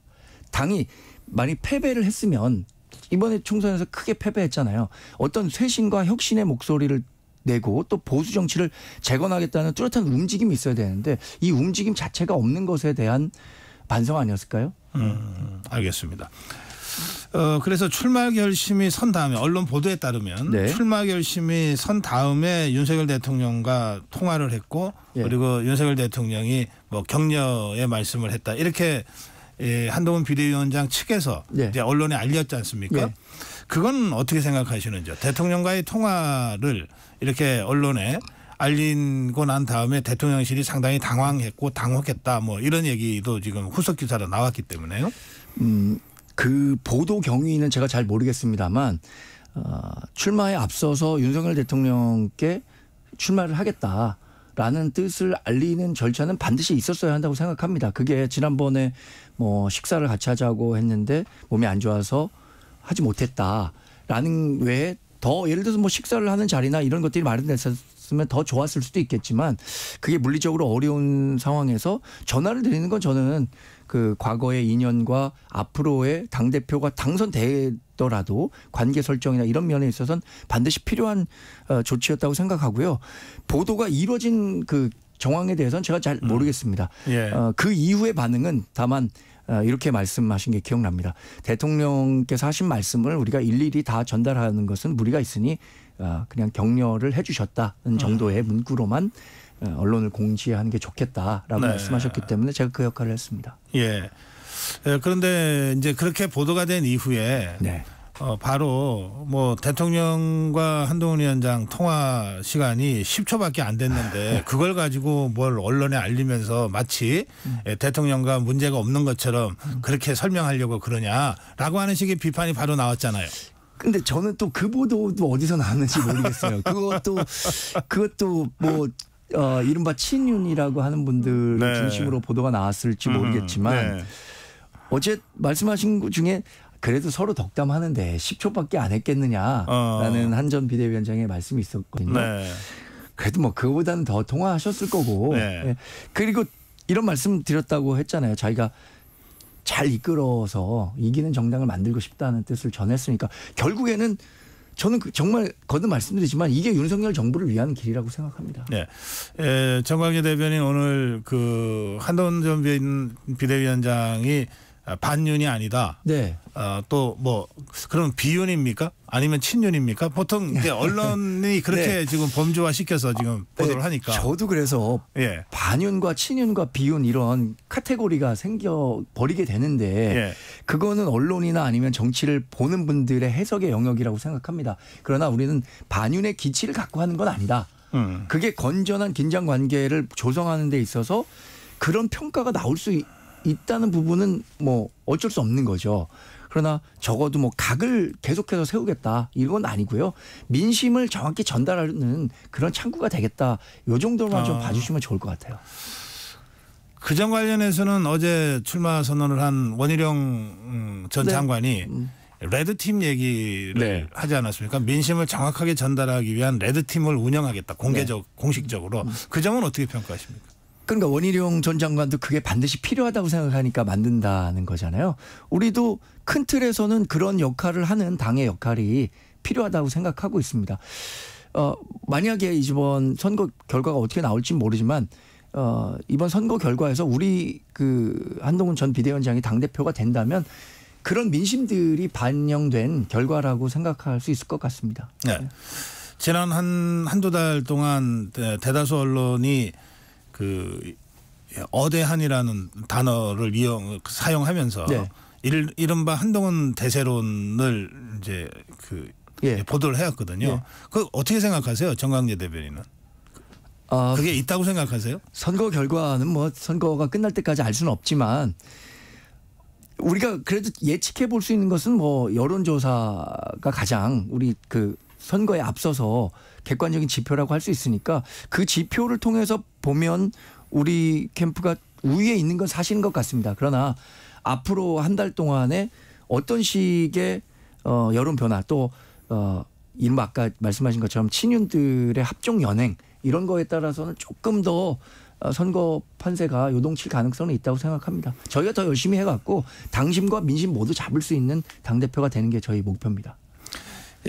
당이 많이 패배를 했으면 이번에 총선에서 크게 패배했잖아요. 어떤 쇄신과 혁신의 목소리를 내고 또 보수 정치를 재건하겠다는 뚜렷한 움직임이 있어야 되는데 이 움직임 자체가 없는 것에 대한 반성 아니었을까요? 음, 알겠습니다. 어 그래서 출마 결심이 선 다음에 언론 보도에 따르면 네. 출마 결심이 선 다음에 윤석열 대통령과 통화를 했고 예. 그리고 윤석열 대통령이 뭐 격려의 말씀을 했다 이렇게 예, 한동훈 비대위원장 측에서 예. 이제 언론에 알렸지 않습니까? 예. 그건 어떻게 생각하시는지요? 대통령과의 통화를 이렇게 언론에 알린고 난 다음에 대통령실이 상당히 당황했고 당혹했다 뭐 이런 얘기도 지금 후속 기사로 나왔기 때문에요. 음, 그 보도 경위는 제가 잘 모르겠습니다만 어, 출마에 앞서서 윤석열 대통령께 출마를 하겠다. 라는 뜻을 알리는 절차는 반드시 있었어야 한다고 생각합니다. 그게 지난번에 뭐 식사를 같이 하자고 했는데 몸이 안 좋아서 하지 못했다. 라는 외에 더 예를 들어서 뭐 식사를 하는 자리나 이런 것들이 마련됐었으면 더 좋았을 수도 있겠지만 그게 물리적으로 어려운 상황에서 전화를 드리는 건 저는 그 과거의 인연과 앞으로의 당 대표가 당선되더라도 관계 설정이나 이런 면에 있어서는 반드시 필요한 어, 조치였다고 생각하고요. 보도가 이루어진 그 정황에 대해서는 제가 잘 음. 모르겠습니다. 음. 예. 어, 그 이후의 반응은 다만 어, 이렇게 말씀하신 게 기억납니다. 대통령께서 하신 말씀을 우리가 일일이 다 전달하는 것은 무리가 있으니 어, 그냥 격려를 해주셨다는 음. 정도의 문구로만 예, 언론을 공지하는 게 좋겠다라고 네. 말씀하셨기 때문에 제가 그 역할을 했습니다. 예. 예. 그런데 이제 그렇게 보도가 된 이후에 네. 어, 바로 뭐 대통령과 한동훈 위원장 통화 시간이 10초밖에 안 됐는데 네. 그걸 가지고 뭘 언론에 알리면서 마치 음. 예, 대통령과 문제가 없는 것처럼 음. 그렇게 설명하려고 그러냐라고 하는 식의 비판이 바로 나왔잖아요. 근데 저는 또 그 보도도 어디서 나왔는지 모르겠어요. 그것도 그것도 뭐 어, 이른바 친윤이라고 하는 분들 네. 중심으로 보도가 나왔을지 모르겠지만 네. 어제 말씀하신 것 중에 그래도 서로 덕담하는데 10초밖에 안 했겠느냐라는 어. 한전 비대위원장의 말씀이 있었거든요. 네. 그래도 뭐 그거보다는 더 통화하셨을 거고 네. 예. 그리고 이런 말씀 드렸다고 했잖아요. 자기가 잘 이끌어서 이기는 정당을 만들고 싶다는 뜻을 전했으니까 결국에는 저는 그 정말 거듭 말씀드리지만 이게 윤석열 정부를 위한 길이라고 생각합니다. 네. 에, 정광재 대변인 오늘 그 한동훈 전 비대위원장이 아, 반윤이 아니다. 네. 어, 아, 또뭐 그런 비윤입니까? 아니면 친윤입니까? 보통 이제 언론이 네. 그렇게 네. 지금 범주화 시켜서 지금 어, 보도를 하니까. 저도 그래서 예. 반윤과 친윤과 비윤 이런 카테고리가 생겨 버리게 되는데 예. 그거는 언론이나 아니면 정치를 보는 분들의 해석의 영역이라고 생각합니다. 그러나 우리는 반윤의 기치를 갖고 하는 건 아니다. 음. 그게 건전한 긴장 관계를 조성하는 데 있어서 그런 평가가 나올 수 있. 있다는 부분은 뭐 어쩔 수 없는 거죠. 그러나 적어도 뭐 각을 계속해서 세우겠다 이건 아니고요. 민심을 정확히 전달하는 그런 창구가 되겠다. 요 정도만 아. 좀 봐주시면 좋을 것 같아요. 그 점 관련해서는 어제 출마 선언을 한 원희룡 음, 전 네. 장관이 음. 레드팀 얘기를 네. 하지 않았습니까? 민심을 정확하게 전달하기 위한 레드팀을 운영하겠다. 공개적, 네. 공식적으로. 음. 그 점은 어떻게 평가하십니까? 그러니까 원희룡 전 장관도 그게 반드시 필요하다고 생각하니까 만든다는 거잖아요. 우리도 큰 틀에서는 그런 역할을 하는 당의 역할이 필요하다고 생각하고 있습니다. 어, 만약에 이번 선거 결과가 어떻게 나올지 모르지만 어, 이번 선거 결과에서 우리 그 한동훈 전 비대위원장이 당 대표가 된다면 그런 민심들이 반영된 결과라고 생각할 수 있을 것 같습니다. 네. 지난 한 한두 달 동안 대다수 언론이 그 어대한이라는 단어를 이용 사용하면서 네. 이를, 이른바 한동훈 대세론을 이제 그 예. 보도를 해왔거든요. 예. 그 어떻게 생각하세요, 정강재 대변인은? 어, 그게 있다고 생각하세요? 선거 결과는 뭐 선거가 끝날 때까지 알 수는 없지만 우리가 그래도 예측해 볼 수 있는 것은 뭐 여론조사가 가장 우리 그 선거에 앞서서 객관적인 지표라고 할 수 있으니까 그 지표를 통해서 보면 우리 캠프가 우위에 있는 건 사실인 것 같습니다. 그러나 앞으로 한 달 동안에 어떤 식의 어, 여론 변화 또 어, 이른바 아까 말씀하신 것처럼 친윤들의 합종 연행 이런 거에 따라서는 조금 더 어, 선거 판세가 요동칠 가능성은 있다고 생각합니다. 저희가 더 열심히 해갖고 당심과 민심 모두 잡을 수 있는 당 대표가 되는 게 저희 목표입니다.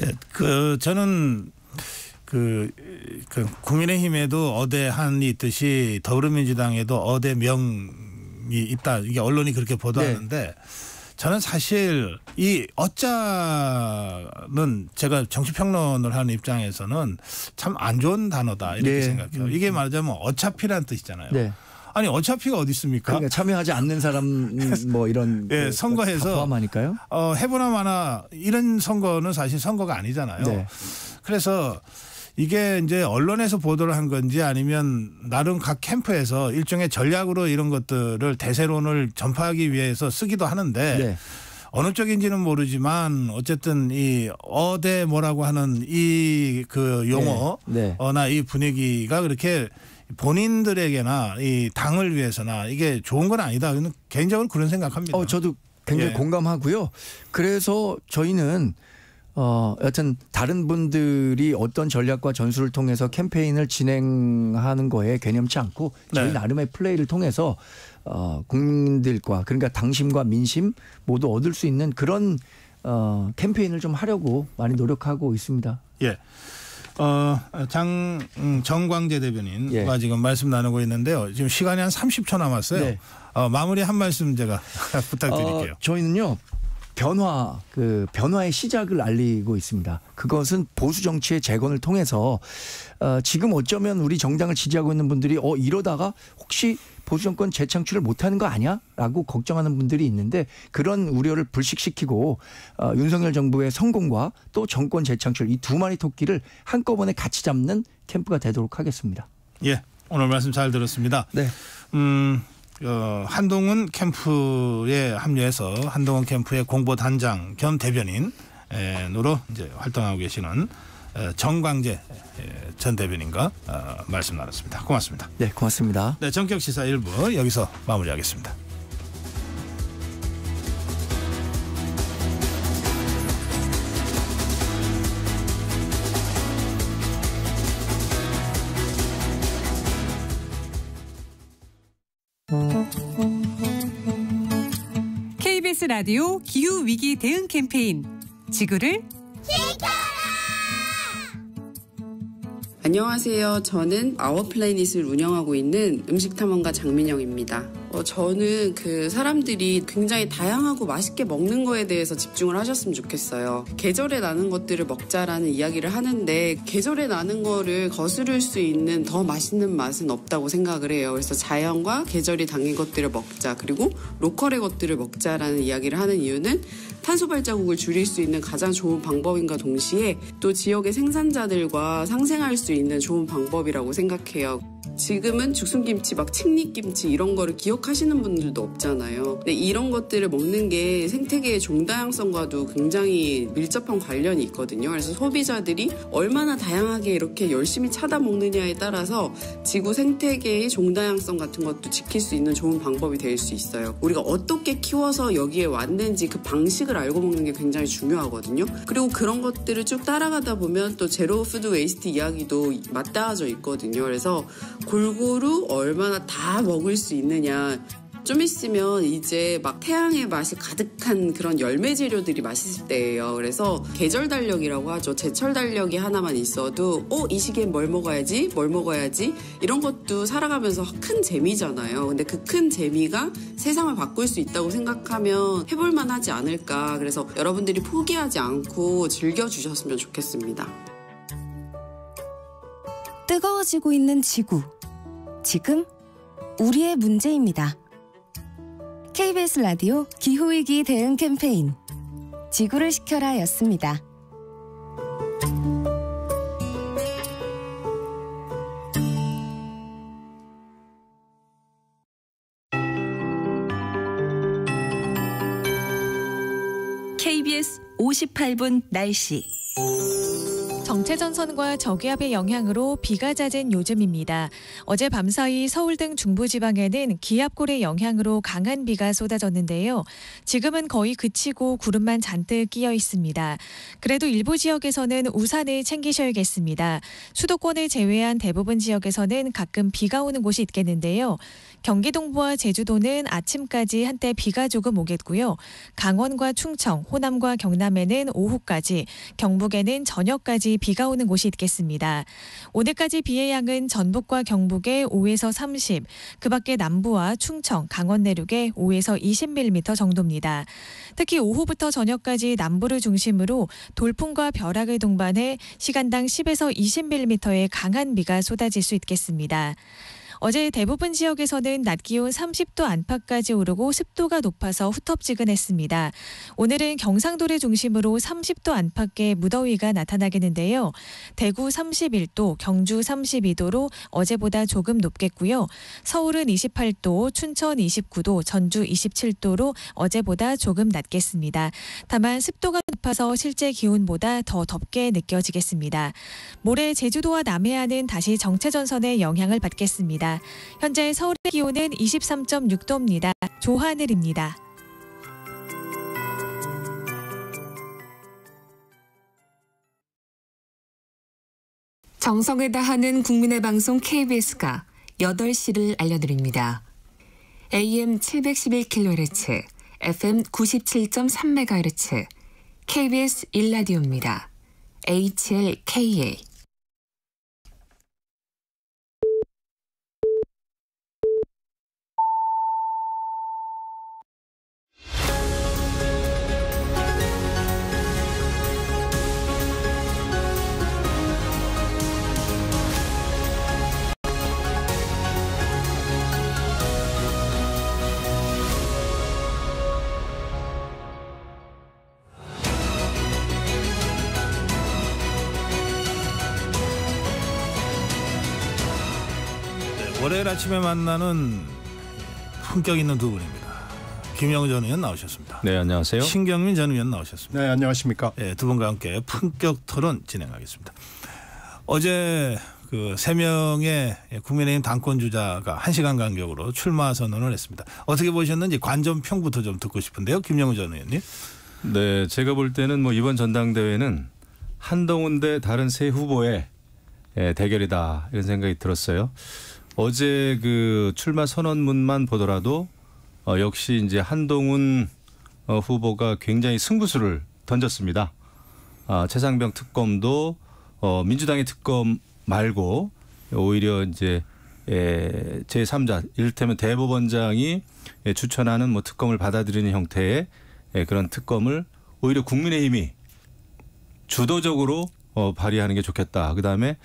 예, 그 저는 그, 그 국민의힘에도 어대한이 있듯이 더불어민주당에도 어대명이 있다. 이게 언론이 그렇게 보도하는데 네. 저는 사실 이 어짜는 제가 정치평론을 하는 입장에서는 참 안 좋은 단어다 이렇게 네. 생각해요. 음, 이게 음. 말하자면 어차피란 뜻이잖아요. 네. 아니 어차피가 어디 있습니까? 그러니까 참여하지 않는 사람 뭐 이런 예, 그 선거에서 포함하니까요. 어 해보나 마나 이런 선거는 사실 선거가 아니잖아요. 네. 그래서 이게 이제 언론에서 보도를 한 건지 아니면 나름 각 캠프에서 일종의 전략으로 이런 것들을 대세론을 전파하기 위해서 쓰기도 하는데 네. 어느 쪽인지는 모르지만 어쨌든 이 어대 뭐라고 하는 이 그 용어나 네. 네. 이 분위기가 그렇게 본인들에게나 이 당을 위해서나 이게 좋은 건 아니다. 개인적으로 그런 생각합니다. 어, 저도 굉장히 예. 공감하고요. 그래서 저희는 어, 여튼 다른 분들이 어떤 전략과 전술을 통해서 캠페인을 진행하는 거에 개념치 않고 저희 네. 나름의 플레이를 통해서 어, 국민들과 그러니까 당심과 민심 모두 얻을 수 있는 그런 어, 캠페인을 좀 하려고 많이 노력하고 있습니다. 예. 어, 장, 음, 정광재 대변인과 예. 지금 말씀 나누고 있는데요. 지금 시간이 한 30초 남았어요. 네. 어, 마무리 한 말씀 제가 부탁드릴게요. 어, 저희는요. 변화 그 변화의 시작을 알리고 있습니다. 그것은 보수 정치의 재건을 통해서 어, 지금 어쩌면 우리 정당을 지지하고 있는 분들이 어 이러다가 혹시 보수 정권 재창출을 못하는 거 아니야?라고 걱정하는 분들이 있는데 그런 우려를 불식시키고 어, 윤석열 정부의 성공과 또 정권 재창출 이 두 마리 토끼를 한꺼번에 같이 잡는 캠프가 되도록 하겠습니다. 예, 오늘 말씀 잘 들었습니다. 네. 음. 어, 한동훈 캠프에 합류해서 한동훈 캠프의 공보 단장 겸 대변인으로 이제 활동하고 계시는 어, 정광재 전 대변인과 어, 말씀 나눴습니다. 고맙습니다. 네, 고맙습니다. 네, 전격 시사 1부 여기서 마무리하겠습니다. 라디오 기후 위기 대응 캠페인 지구를 지켜라! 안녕하세요. 저는 아워플래닛을 운영하고 있는 음식탐험가 장민영입니다. 어, 저는 그 사람들이 굉장히 다양하고 맛있게 먹는 거에 대해서 집중을 하셨으면 좋겠어요. 계절에 나는 것들을 먹자라는 이야기를 하는데 계절에 나는 거를 거스를 수 있는 더 맛있는 맛은 없다고 생각을 해요. 그래서 자연과 계절이 담긴 것들을 먹자 그리고 로컬의 것들을 먹자라는 이야기를 하는 이유는 탄소 발자국을 줄일 수 있는 가장 좋은 방법인과 동시에 또 지역의 생산자들과 상생할 수 있는 좋은 방법이라고 생각해요. 지금은 죽순김치 막 칡잎김치 이런 거를 기억하시는 분들도 없잖아요. 근데 이런 것들을 먹는 게 생태계의 종다양성과도 굉장히 밀접한 관련이 있거든요. 그래서 소비자들이 얼마나 다양하게 이렇게 열심히 찾아 먹느냐에 따라서 지구 생태계의 종다양성 같은 것도 지킬 수 있는 좋은 방법이 될 수 있어요. 우리가 어떻게 키워서 여기에 왔는지 그 방식을 알고 먹는 게 굉장히 중요하거든요. 그리고 그런 것들을 쭉 따라가다 보면 또 제로 푸드 웨이스트 이야기도 맞닿아져 있거든요. 그래서 골고루 얼마나 다 먹을 수 있느냐. 좀 있으면 이제 막 태양의 맛이 가득한 그런 열매 재료들이 맛있을 때예요. 그래서 계절 달력이라고 하죠. 제철 달력이 하나만 있어도 어, 이 시기엔 뭘 먹어야지? 뭘 먹어야지? 이런 것도 살아가면서 큰 재미잖아요. 근데 그 큰 재미가 세상을 바꿀 수 있다고 생각하면 해볼 만하지 않을까. 그래서 여러분들이 포기하지 않고 즐겨 주셨으면 좋겠습니다. 뜨거워지고 있는 지구. 지금 우리의 문제입니다. KBS 라디오 기후위기 대응 캠페인 지구를 시켜라 였습니다. 58분 날씨 정체전선과 저기압의 영향으로 비가 잦은 요즘입니다. 어제 밤사이 서울 등 중부지방에는 기압골의 영향으로 강한 비가 쏟아졌는데요. 지금은 거의 그치고 구름만 잔뜩 끼어 있습니다. 그래도 일부 지역에서는 우산을 챙기셔야겠습니다. 수도권을 제외한 대부분 지역에서는 가끔 비가 오는 곳이 있겠는데요. 경기 동부와 제주도는 아침까지 한때 비가 조금 오겠고요. 강원과 충청, 호남과 경남에는 오후까지, 경북에는 저녁까지 비가 오는 곳이 있겠습니다. 오늘까지 비의 양은 전북과 경북에 5에서 30, 그 밖에 남부와 충청, 강원 내륙에 5에서 20mm 정도입니다. 특히 오후부터 저녁까지 남부를 중심으로 돌풍과 벼락을 동반해 시간당 10에서 20mm의 강한 비가 쏟아질 수 있겠습니다. 어제 대부분 지역에서는 낮 기온 30도 안팎까지 오르고 습도가 높아서 후텁지근했습니다. 오늘은 경상도를 중심으로 30도 안팎의 무더위가 나타나겠는데요. 대구 31도, 경주 32도로 어제보다 조금 높겠고요. 서울은 28도, 춘천 29도, 전주 27도로 어제보다 조금 낮겠습니다. 다만 습도가 높아서 실제 기온보다 더 덥게 느껴지겠습니다. 모레 제주도와 남해안은 다시 정체전선의 영향을 받겠습니다. 있습니다. 현재 서울의 기온은 23.6도입니다. 조하늘입니다. 정성을 다하는 국민의 방송 KBS가 8시를 알려드립니다. AM 711kHz, FM 97.3MHz, KBS 1라디오입니다. HLKA 아침에 만나는 품격 있는 두 분입니다. 김영전 의원 나오셨습니다. 네, 안녕하세요. 신경민 전 의원 나오셨습니다. 네, 안녕하십니까. 네, 두 분과 함께 품격 토론 진행하겠습니다. 어제 그세 명의 국민의힘 당권 주자가 한 시간 간격으로 출마 선언을 했습니다. 어떻게 보셨는지 관전 평부터 좀 듣고 싶은데요, 김영우 전 의원님. 네, 제가 볼 때는 뭐 이번 전당대회는 한동훈 대 다른 세 후보의 예, 대결이다 이런 생각이 들었어요. 어제 그 출마 선언문만 보더라도 어, 역시 이제 한동훈 어, 후보가 굉장히 승부수를 던졌습니다. 아, 최상병 특검도 어, 민주당의 특검 말고 오히려 이제 예, 제3자 이를테면 대법원장이 예, 추천하는 뭐 특검을 받아들이는 형태의 예, 그런 특검을 오히려 국민의힘이 주도적으로 어, 발의하는 게 좋겠다. 그다음에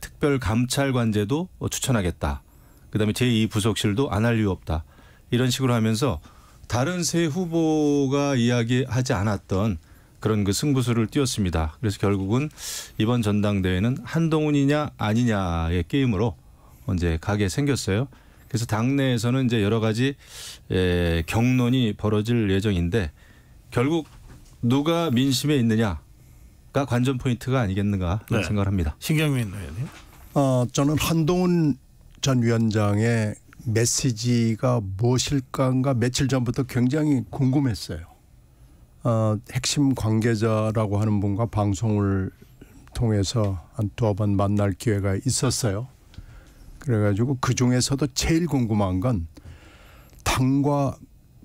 특별 감찰관제도 추천하겠다. 그다음에 제2 부속실도 안 할 이유 없다. 이런 식으로 하면서 다른 세 후보가 이야기하지 않았던 그런 그 승부수를 띄웠습니다. 그래서 결국은 이번 전당대회는 한동훈이냐 아니냐의 게임으로 이제 가게 생겼어요. 그래서 당내에서는 이제 여러 가지 에, 경론이 벌어질 예정인데 결국 누가 민심에 있느냐 가 관전 포인트가 아니겠는가 네. 생각을 합니다. 신경민 의원님. 어, 저는 한동훈 전 위원장의 메시지가 무엇일까가 며칠 전부터 굉장히 궁금했어요. 어, 핵심 관계자라고 하는 분과 방송을 통해서 한두번 만날 기회가 있었어요. 그래가지고 그 중에서도 제일 궁금한 건 당과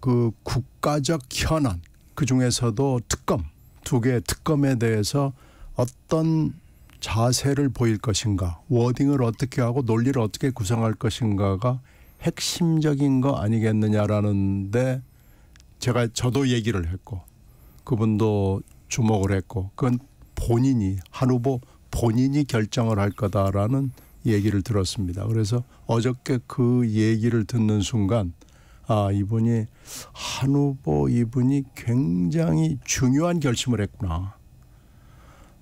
그 국가적 현안 그 중에서도 특검 두개의 특검에 대해서 어떤 자세를 보일 것인가, 워딩을 어떻게 하고 논리를 어떻게 구성할 것인가가 핵심적인 거 아니겠느냐라는데 제가 저도 얘기를 했고 그분도 주목을 했고 그건 본인이 한 후보 본인이 결정을 할 거다라는 얘기를 들었습니다. 그래서 어저께 그 얘기를 듣는 순간 아 이분이 한 후보 이분이 굉장히 중요한 결심을 했구나.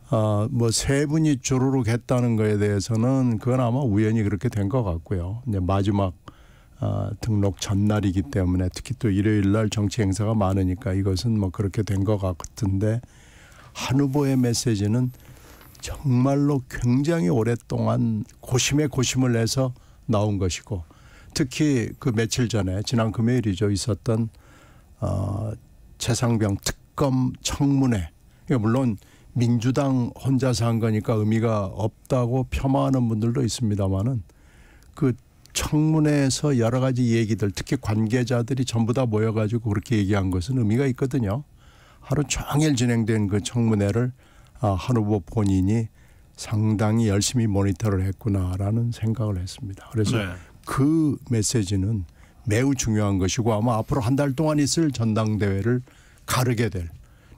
아뭐 세 분이 조르륵 했다는 거에 대해서는 그건 아마 우연히 그렇게 된 것 같고요. 이제 마지막 아, 등록 전날이기 때문에 특히 또 일요일 날 정치 행사가 많으니까 이것은 뭐 그렇게 된 것 같은데 한 후보의 메시지는 정말로 굉장히 오랫동안 고심에 고심을 해서 나온 것이고 특히 그 며칠 전에 지난 금요일이죠 있었던 어, 최상병 특검 청문회 물론 민주당 혼자서 한 거니까 의미가 없다고 폄하하는 분들도 있습니다만은 그 청문회에서 여러 가지 얘기들 특히 관계자들이 전부 다 모여가지고 그렇게 얘기한 것은 의미가 있거든요. 하루 종일 진행된 그 청문회를 아, 한 후보 본인이 상당히 열심히 모니터를 했구나라는 생각을 했습니다. 그래서 네. 그 메시지는 매우 중요한 것이고 아마 앞으로 한 달 동안 있을 전당대회를 가르게 될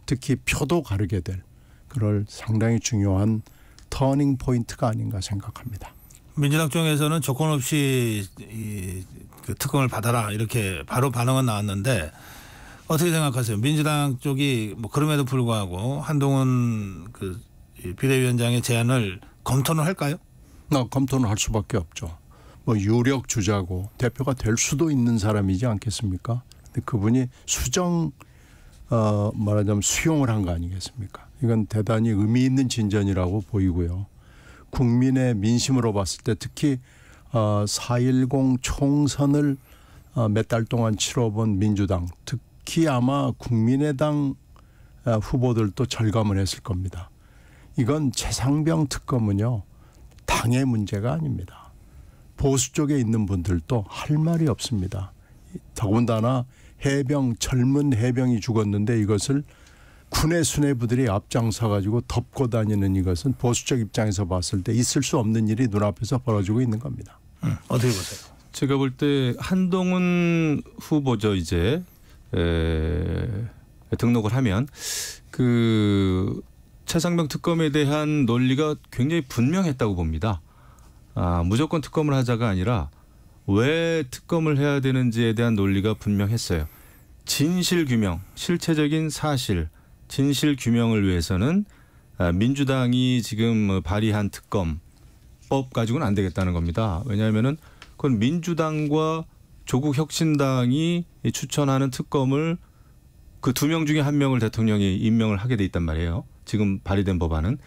특히 표도 가르게 될 그럴 상당히 중요한 터닝 포인트가 아닌가 생각합니다. 민주당 쪽에서는 조건 없이 이 그 특검을 받아라 이렇게 바로 반응은 나왔는데 어떻게 생각하세요? 민주당 쪽이 뭐 그럼에도 불구하고 한동훈 그 비대위원장의 제안을 검토는 할까요? 나 아, 검토는 할 수밖에 없죠. 뭐 유력 주자고 대표가 될 수도 있는 사람이지 않겠습니까? 근데 그분이 수정 어 말하자면 수용을 한 거 아니겠습니까? 이건 대단히 의미 있는 진전이라고 보이고요. 국민의 민심으로 봤을 때 특히 어, 4.10 총선을 어, 몇달 동안 치러본 민주당 특히 아마 국민의당 어, 후보들도 절감을 했을 겁니다. 이건 최상병 특검은요 당의 문제가 아닙니다. 보수 쪽에 있는 분들도 할 말이 없습니다. 더군다나 해병 젊은 해병이 죽었는데 이것을 군의 수뇌부들이 앞장서 가지고 덮고 다니는 이것은 보수적 입장에서 봤을 때 있을 수 없는 일이 눈앞에서 벌어지고 있는 겁니다. 음, 어떻게 보세요? 제가 볼 때 한동훈 후보죠 이제 에, 등록을 하면 그 최상병 특검에 대한 논리가 굉장히 분명했다고 봅니다. 아, 무조건 특검을 하자가 아니라 왜 특검을 해야 되는지에 대한 논리가 분명했어요. 진실 규명, 실체적인 사실, 진실 규명을 위해서는 아, 민주당이 지금 뭐 발의한 특검법 가지고는 안 되겠다는 겁니다. 왜냐하면은 그건 민주당과 조국 혁신당이 추천하는 특검을 그 두 명 중에 한 명을 대통령이 임명을 하게 돼 있단 말이에요. 지금 발의된 법안은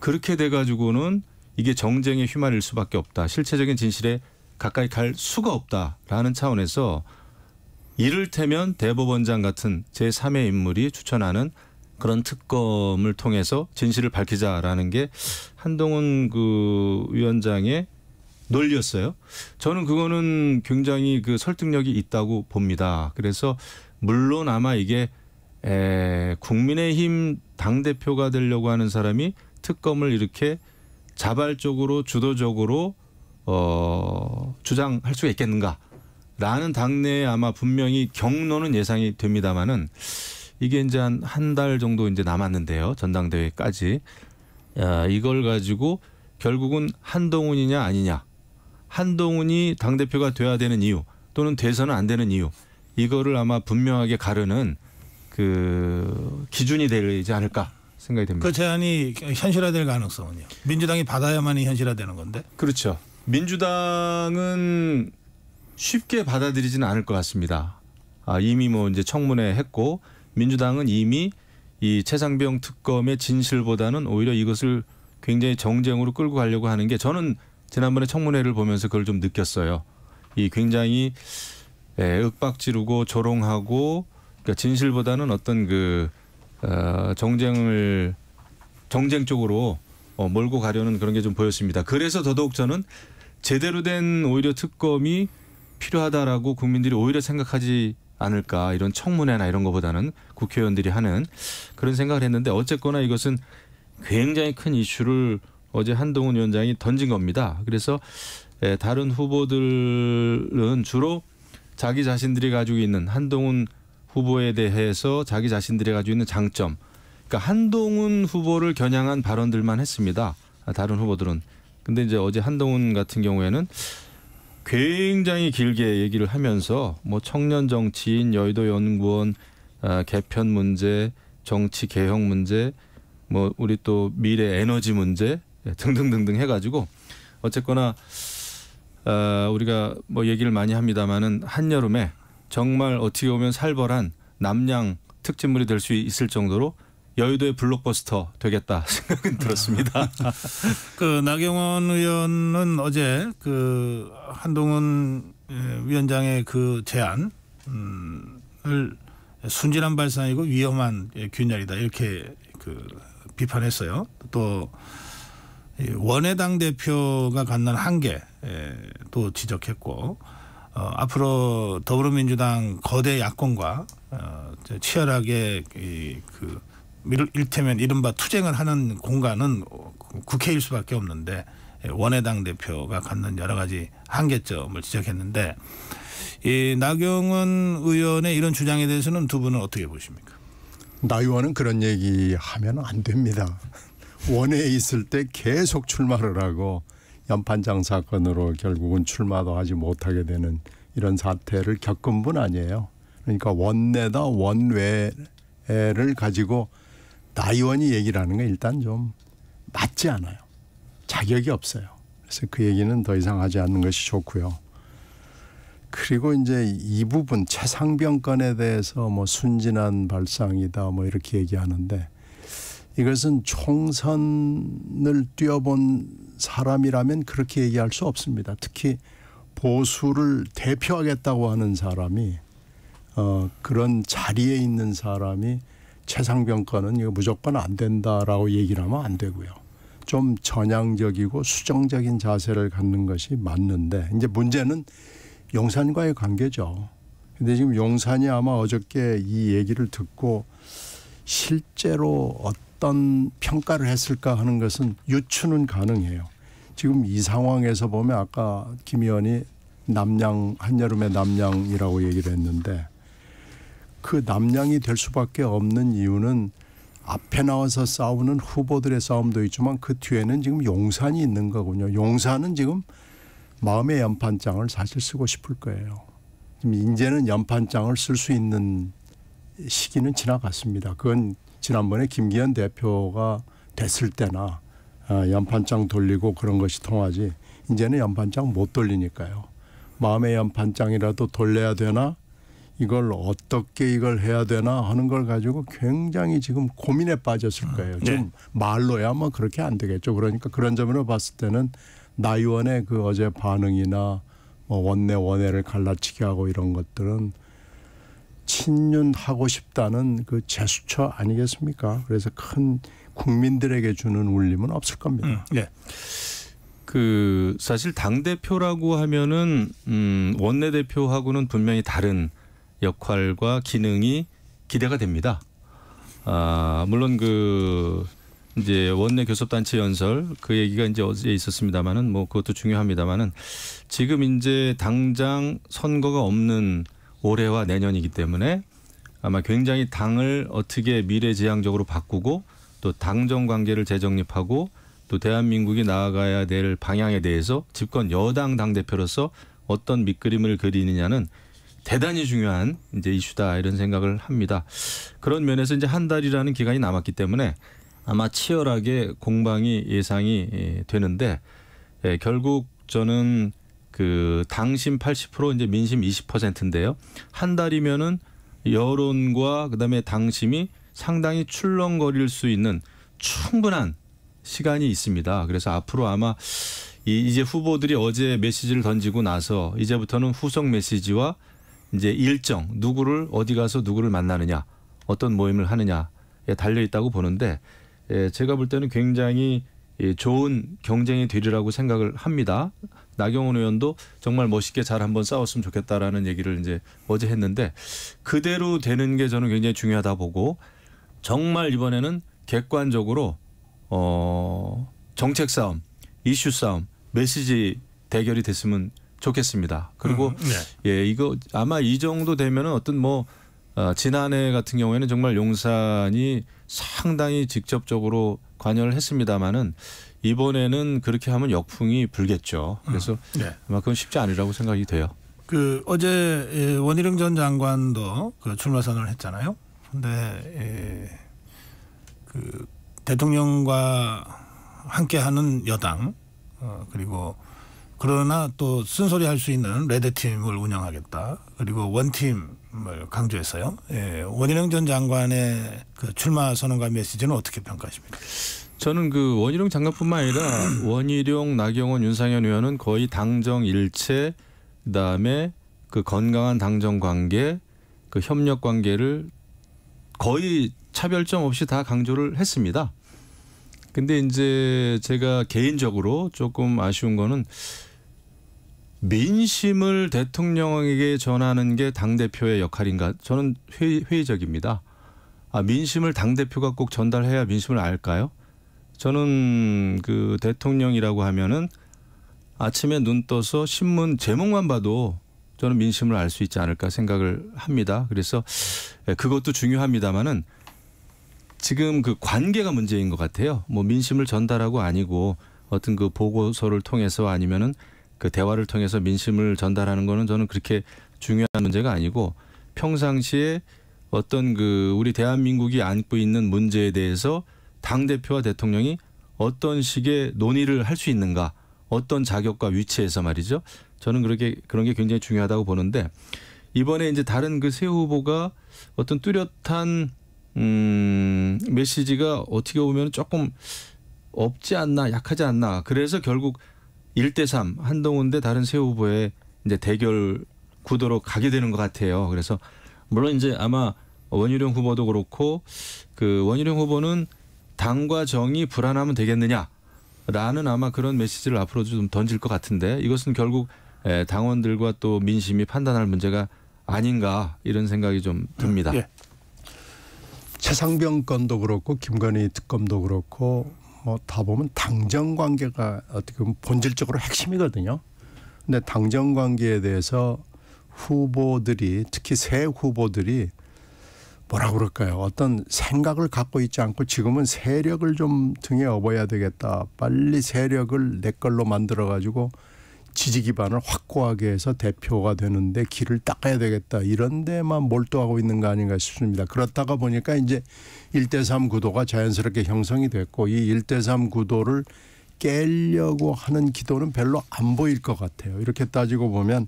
그렇게 돼 가지고는 이게 정쟁의 휘말일 수밖에 없다. 실체적인 진실에 가까이 갈 수가 없다라는 차원에서 이를테면 대법원장 같은 제3의 인물이 추천하는 그런 특검을 통해서 진실을 밝히자라는 게 한동훈 그 위원장의 논리였어요. 저는 그거는 굉장히 그 설득력이 있다고 봅니다. 그래서 물론 아마 이게 국민의힘 당 대표가 되려고 하는 사람이 특검을 이렇게 자발적으로 주도적으로 어, 주장할 수 있겠는가라는 당내에 아마 분명히 경로는 예상이 됩니다만은 이게 이제 한 한 달 정도 이제 남았는데요 전당대회까지 야, 이걸 가지고 결국은 한동훈이냐 아니냐 한동훈이 당 대표가 돼야 되는 이유 또는 돼서는 안 되는 이유 이거를 아마 분명하게 가르는 그 기준이 되지 않을까 생각이 됩니다. 그 제안이 현실화될 가능성은요. 민주당이 받아야만이 현실화되는 건데. 그렇죠. 민주당은 쉽게 받아들이지는 않을 것 같습니다. 아, 이미 뭐 이제 청문회 했고 민주당은 이미 이 최상병 특검의 진실보다는 오히려 이것을 굉장히 정쟁으로 끌고 가려고 하는 게 저는 지난번에 청문회를 보면서 그걸 좀 느꼈어요. 이 굉장히 예, 윽박지르고 조롱하고 그러니까 진실보다는 어떤 그 어, 정쟁을 정쟁 쪽으로 어, 몰고 가려는 그런 게 좀 보였습니다. 그래서 더더욱 저는 제대로 된 오히려 특검이 필요하다라고 국민들이 오히려 생각하지 않을까 이런 청문회나 이런 것보다는 국회의원들이 하는 그런 생각을 했는데 어쨌거나 이것은 굉장히 큰 이슈를 어제 한동훈 위원장이 던진 겁니다. 그래서 예, 다른 후보들은 주로 자기 자신들이 가지고 있는 한동훈 후보에 대해서 자기 자신들이 가지고 있는 장점, 그러니까 한동훈 후보를 겨냥한 발언들만 했습니다. 아, 다른 후보들은. 근데 이제 어제 한동훈 같은 경우에는 굉장히 길게 얘기를 하면서 뭐 청년 정치인, 여의도 연구원 아, 개편 문제, 정치 개혁 문제, 뭐 우리 또 미래 에너지 문제 예, 등등등등 해가지고 어쨌거나 아, 우리가 뭐 얘기를 많이 합니다만은 한여름에 정말 어떻게 보면 살벌한 남양 특집물이 될 수 있을 정도로 여의도의 블록버스터 되겠다 생각은 들었습니다. 그 나경원 의원은 어제 그 한동훈 예, 위원장의 그 제안을 순진한 발상이고 위험한 예, 균열이다 이렇게 그 비판했어요. 또 원외당 대표가 갖는 한계도 예, 지적했고 어, 앞으로 더불어민주당 거대 야권과 어, 치열하게 이, 그 일테면 이른바 투쟁을 하는 공간은 국회일 수밖에 없는데 예, 원외당 대표가 갖는 여러 가지 한계점을 지적했는데 이 나경원 의원의 이런 주장에 대해서는 두 분은 어떻게 보십니까? 나 의원은 그런 얘기하면 안 됩니다. 원에 있을 때 계속 출마를 하고 연판장 사건으로 결국은 출마도 하지 못하게 되는 이런 사태를 겪은 분 아니에요. 그러니까 원내다 원외를 가지고 나 의원이 얘기를 하는 건 일단 좀 맞지 않아요. 자격이 없어요. 그래서 그 얘기는 더 이상 하지 않는 것이 좋고요. 그리고 이제 이 부분 최상병 건에 대해서 뭐 순진한 발상이다 뭐 이렇게 얘기하는데 이것은 총선을 뛰어본 사람이라면 그렇게 얘기할 수 없습니다. 특히 보수를 대표하겠다고 하는 사람이 어, 그런 자리에 있는 사람이 최상병권은 이거 무조건 안 된다라고 얘기를 하면 안 되고요. 좀 전향적이고 수정적인 자세를 갖는 것이 맞는데 이제 문제는 용산과의 관계죠. 근데 지금 용산이 아마 어저께 이 얘기를 듣고 실제로 어떤 어떤 평가를 했을까 하는 것은 유추는 가능해요. 지금 이 상황에서 보면 아까 김 의원이 남양 한여름의 남양이라고 얘기를 했는데 그 남양이 될 수밖에 없는 이유는 앞에 나와서 싸우는 후보들의 싸움도 있지만 그 뒤에는 지금 용산이 있는 거군요. 용산은 지금 마음의 연판장을 사실 쓰고 싶을 거예요. 지금 이제는 연판장을 쓸 수 있는 시기는 지나갔습니다. 그건 지난번에 김기현 대표가 됐을 때나 어, 연판장 돌리고 그런 것이 통하지 이제는 연판장 못 돌리니까요. 마음의 연판장이라도 돌려야 되나 이걸 어떻게 이걸 해야 되나 하는 걸 가지고 굉장히 지금 고민에 빠졌을 음. 거예요. 네. 지금 네. 말로야 뭐 그렇게 안 되겠죠. 그러니까 그런 점으로 봤을 때는 나 의원의 그 어제 반응이나 뭐 원내 원회를 갈라치기 하고 이런 것들은 친윤하고 싶다는 그제수처 아니겠습니까? 그래서 큰 국민들에게 주는 울림은 없을 겁니다. 음, 네. 그 사실 당 대표라고 하면은 음 원내 대표하고는 분명히 다른 역할과 기능이 기대가 됩니다. 아, 물론 그 이제 원내 교섭단체 연설 그 얘기가 이제 어제 있었습니다만은 뭐 그것도 중요합니다만은 지금 이제 당장 선거가 없는 올해와 내년이기 때문에 아마 굉장히 당을 어떻게 미래지향적으로 바꾸고 또 당정 관계를 재정립하고 또 대한민국이 나아가야 될 방향에 대해서 집권 여당 당 대표로서 어떤 밑그림을 그리느냐는 대단히 중요한 이제 이슈다 이런 생각을 합니다. 그런 면에서 이제 한 달이라는 기간이 남았기 때문에 아마 치열하게 공방이 예상이 예, 되는데 예, 결국 저는 그 당심 80% 이제 민심 20%인데요. 한 달이면은 여론과 그다음에 당심이 상당히 출렁거릴 수 있는 충분한 시간이 있습니다. 그래서 앞으로 아마 이제 이 후보들이 어제 메시지를 던지고 나서 이제부터는 후속 메시지와 이제 일정 누구를 어디 가서 누구를 만나느냐 어떤 모임을 하느냐에 달려 있다고 보는데 예, 제가 볼 때는 굉장히 좋은 경쟁이 되리라고 생각을 합니다. 나경원 의원도 정말 멋있게 잘 한번 싸웠으면 좋겠다라는 얘기를 이제 어제 했는데 그대로 되는 게 저는 굉장히 중요하다 보고 정말 이번에는 객관적으로 어 정책 싸움, 이슈 싸움, 메시지 대결이 됐으면 좋겠습니다. 그리고 음, 네. 예 이거 아마 이 정도 되면은 어떤 뭐 어, 지난해 같은 경우에는 정말 용산이 상당히 직접적으로 관여를 했습니다마는 이번에는 그렇게 하면 역풍이 불겠죠. 그래서 음. 네. 아마 그건 쉽지 않으라고 생각이 돼요. 그 어제 예, 원희룡 전 장관도 그 출마 선언을 했잖아요. 근데 예, 그 대통령과 함께하는 여당 어, 그리고 그러나 또 쓴소리 할 수 있는 레드팀을 운영하겠다. 그리고 원팀을 강조했어요. 예, 원희룡 전 장관의 그 출마 선언과 메시지는 어떻게 평가하십니까? 저는 그 원희룡 장관뿐만 아니라 음. 원희룡, 나경원, 윤상현 의원은 거의 당정 일체 그다음에 그 건강한 당정 관계, 그 협력 관계를 거의 차별점 없이 다 강조를 했습니다. 근데 이제 제가 개인적으로 조금 아쉬운 거는 민심을 대통령에게 전하는 게 당대표의 역할인가? 저는 회의, 회의적입니다. 아, 민심을 당대표가 꼭 전달해야 민심을 알까요? 저는 그 대통령이라고 하면은 아침에 눈 떠서 신문 제목만 봐도 저는 민심을 알 수 있지 않을까 생각을 합니다. 그래서 예, 그것도 중요합니다만은 지금 그 관계가 문제인 것 같아요. 뭐 민심을 전달하고 아니고 어떤 그 보고서를 통해서 아니면은 그 대화를 통해서 민심을 전달하는 거는 저는 그렇게 중요한 문제가 아니고 평상시에 어떤 그 우리 대한민국이 안고 있는 문제에 대해서 당 대표와 대통령이 어떤 식의 논의를 할 수 있는가, 어떤 자격과 위치에서 말이죠. 저는 그렇게 그런 게 굉장히 중요하다고 보는데 이번에 이제 다른 그 새 후보가 어떤 뚜렷한 음, 메시지가 어떻게 보면 조금 없지 않나 약하지 않나 그래서 결국 1대3 한동훈 대 다른 새 후보의 이제 대결 구도로 가게 되는 것 같아요. 그래서 물론 이제 아마 원희룡 후보도 그렇고 그 원희룡 후보는 당과 정이 불안하면 되겠느냐라는 아마 그런 메시지를 앞으로 좀 던질 것 같은데 이것은 결국 당원들과 또 민심이 판단할 문제가 아닌가 이런 생각이 좀 듭니다. 예. 최상병 건도 그렇고 김건희 특검도 그렇고 뭐 다 보면 당정 관계가 어떻게 보면 본질적으로 핵심이거든요. 근데 당정 관계에 대해서 후보들이 특히 새 후보들이 뭐라 그럴까요? 어떤 생각을 갖고 있지 않고 지금은 세력을 좀 등에 업어야 되겠다. 빨리 세력을 내 걸로 만들어 가지고 지지 기반을 확고하게 해서 대표가 되는데 길을 닦아야 되겠다. 이런 데만 몰두하고 있는 거 아닌가 싶습니다. 그렇다가 보니까 이제 1대3 구도가 자연스럽게 형성이 됐고 이 1대3 구도를 깨려고 하는 기도는 별로 안 보일 것 같아요. 이렇게 따지고 보면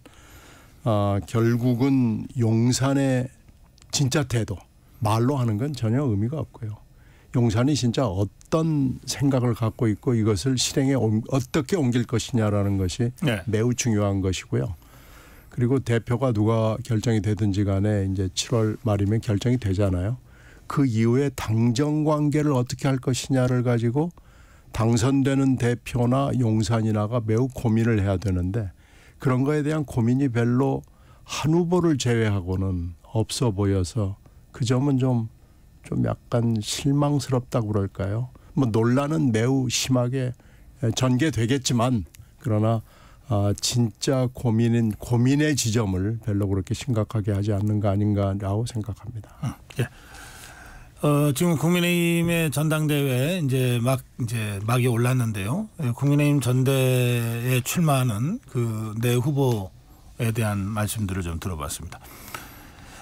어, 결국은 용산의 진짜 태도 말로 하는 건 전혀 의미가 없고요. 용산이 진짜 어떤 생각을 갖고 있고 이것을 실행에 옮, 어떻게 옮길 것이냐라는 것이 네. 매우 중요한 것이고요. 그리고 대표가 누가 결정이 되든지 간에 이제 7월 말이면 결정이 되잖아요. 그 이후에 당정 관계를 어떻게 할 것이냐를 가지고 당선되는 대표나 용산이나가 매우 고민을 해야 되는데 그런 거에 대한 고민이 별로 한 후보를 제외하고는 없어 보여서 그 점은 좀, 좀 약간 실망스럽다고 그럴까요? 뭐 논란은 매우 심하게 예, 전개되겠지만 그러나 아, 진짜 고민은 고민의 지점을 별로 그렇게 심각하게 하지 않는 거 아닌가라고 생각합니다. 음, 예. 어, 지금 국민의힘의 전당대회 이제 막 이제 막이 올랐는데요. 예, 국민의힘 전대에 출마하는 그 내 후보에 대한 말씀들을 좀 들어봤습니다.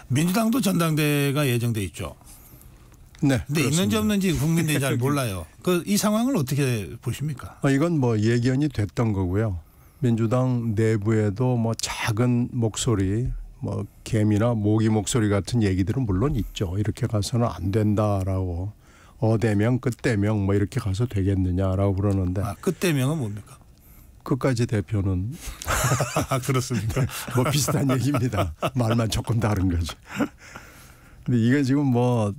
민주당도 전당대회가 예정돼 있죠. 네. 근데 있는지 없는지 국민들이 잘 몰라요. 그 이 상황을 어떻게 보십니까? 어, 이건 뭐 예견이 됐던 거고요. 민주당 내부에도 뭐 작은 목소리, 뭐 개미나 모기 목소리 같은 얘기들은 물론 있죠. 이렇게 가서는 안 된다라고 어대명 끝대명 뭐 이렇게 가서 되겠느냐라고 그러는데. 아, 끝대명은 뭡니까? 끝까지 대표는 그렇습니다. 뭐 비슷한 얘기입니다. 말만 조금 다른 거죠. 근데 이게 지금 뭐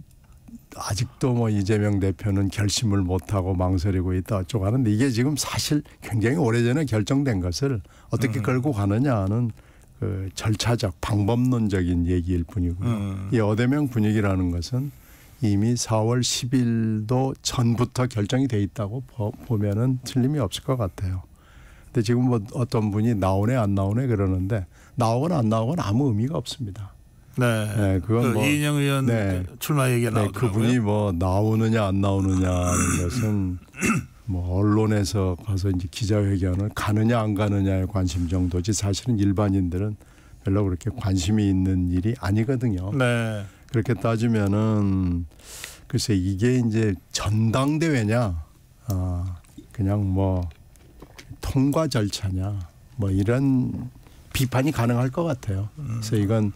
아직도 뭐 이재명 대표는 결심을 못하고 망설이고 있다 어쩌고 하는데 이게 지금 사실 굉장히 오래전에 결정된 것을 어떻게 음. 걸고 가느냐는 그 절차적 방법론적인 얘기일 뿐이고 음. 이 어대명 분위기라는 것은 이미 4월 10일도 전부터 결정이 돼 있다고 보면은 틀림이 없을 것 같아요. 근데 지금 뭐 어떤 분이 나오네 안 나오네 그러는데 나오거나 안 나오거나 아무 의미가 없습니다. 네. 네 그건 그 뭐 이인영 의원 네, 출마 얘기 네, 나오더라고요. 그분이 뭐 나오느냐 안 나오느냐 는 것은 뭐 언론에서 가서 이제 기자회견을 가느냐 안 가느냐에 관심 정도지 사실은 일반인들은 별로 그렇게 관심이 있는 일이 아니거든요. 네. 그렇게 따지면은 글쎄 이게 이제 전당대회냐 아 그냥 뭐 통과 절차냐 뭐 이런 비판이 가능할 것 같아요. 그래서 음. 이건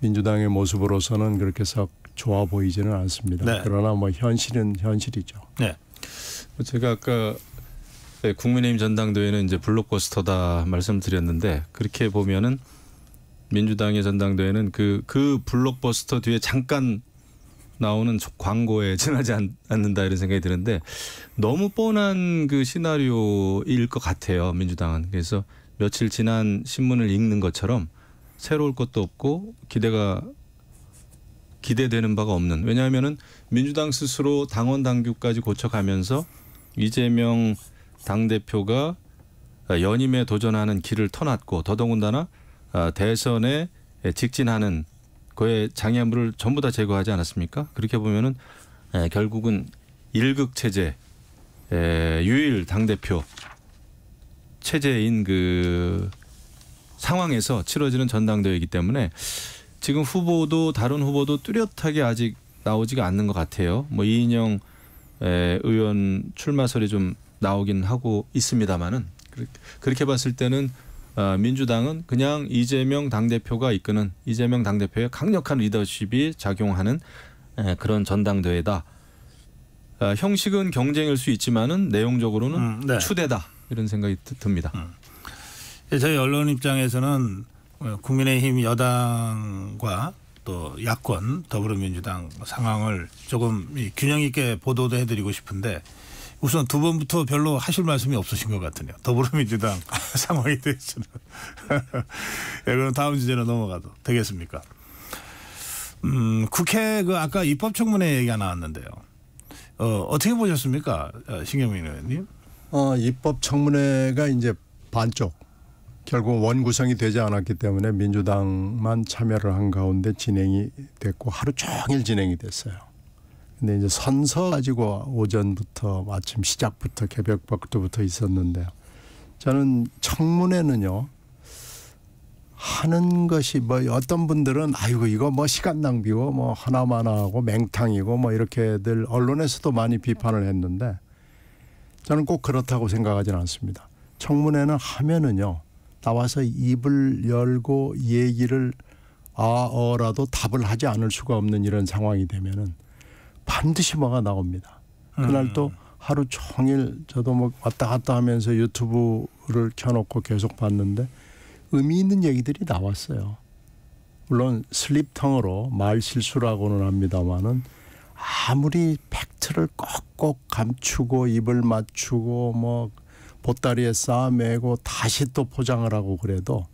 민주당의 모습으로서는 그렇게 썩 좋아 보이지는 않습니다. 네. 그러나 뭐 현실은 현실이죠. 네. 뭐 제가 아까 네, 국민의힘 전당대회는 이제 블록버스터다 말씀드렸는데 그렇게 보면은 민주당의 전당대회는 그그 그 블록버스터 뒤에 잠깐 나오는 광고에 지나지 않, 는다 이런 생각이 드는데 너무 뻔한 그 시나리오일 것 같아요 민주당은 그래서 며칠 지난 신문을 읽는 것처럼 새로울 것도 없고 기대가 기대되는 바가 없는 왜냐하면은 민주당 스스로 당원 당규까지 고쳐가면서 이재명 당 대표가 연임에 도전하는 길을 터놨고 더더군다나 아, 대선에 직진하는 그의 장애물을 전부 다 제거하지 않았습니까? 그렇게 보면은 예, 결국은 일극 체제 예, 유일 당 대표 체제인 그 상황에서 치러지는 전당대회이기 때문에 지금 후보도 다른 후보도 뚜렷하게 아직 나오지가 않는 것 같아요. 뭐 이인영 예, 의원 출마설이 좀 나오긴 하고 있습니다만은 그렇게 봤을 때는 어, 민주당은 그냥 이재명 당대표가 이끄는 이재명 당대표의 강력한 리더십이 작용하는 그런 전당대회다. 어, 형식은 경쟁일 수 있지만은 내용적으로는 음, 네. 추대다 이런 생각이 듭니다. 음. 예, 저희 언론 입장에서는 어, 국민의힘 여당과 또 야권 더불어민주당 상황을 조금 균형 있게 보도도 해드리고 싶은데 우선 두 번부터 별로 하실 말씀이 없으신 것 같으네요. 더불어민주당 상황에 대해서는. 예, 그럼 다음 주제로 넘어가도 되겠습니까? 음, 국회 그 아까 입법청문회 얘기가 나왔는데요. 어, 어떻게 보셨습니까? 어, 신경민 의원님. 어, 입법청문회가 이제 반쪽 결국 원 구성이 되지 않았기 때문에 민주당만 참여를 한 가운데 진행이 됐고 하루 종일 진행이 됐어요. 근데 이제 선서 가지고 오전부터 마침 시작부터 개벽박도부터 있었는데요. 저는 청문회는요. 하는 것이 뭐 어떤 분들은 아이고 이거 뭐 시간 낭비고 뭐 하나만 하고 맹탕이고 뭐 이렇게들 언론에서도 많이 비판을 했는데 저는 꼭 그렇다고 생각하지는 않습니다. 청문회는 하면은요 나와서 입을 열고 얘기를 아어라도 답을 하지 않을 수가 없는 이런 상황이 되면은 반드시 뭐가 나옵니다. 그날 또 음. 하루 종일 저도 뭐 왔다 갔다 하면서 유튜브를 켜놓고 계속 봤는데 의미 있는 얘기들이 나왔어요. 물론 슬립텅으로 말 실수라고는 합니다만은 아무리 팩트를 꼭꼭 감추고 입을 맞추고 뭐 보따리에 싸매고 다시 또 포장을 하고 그래도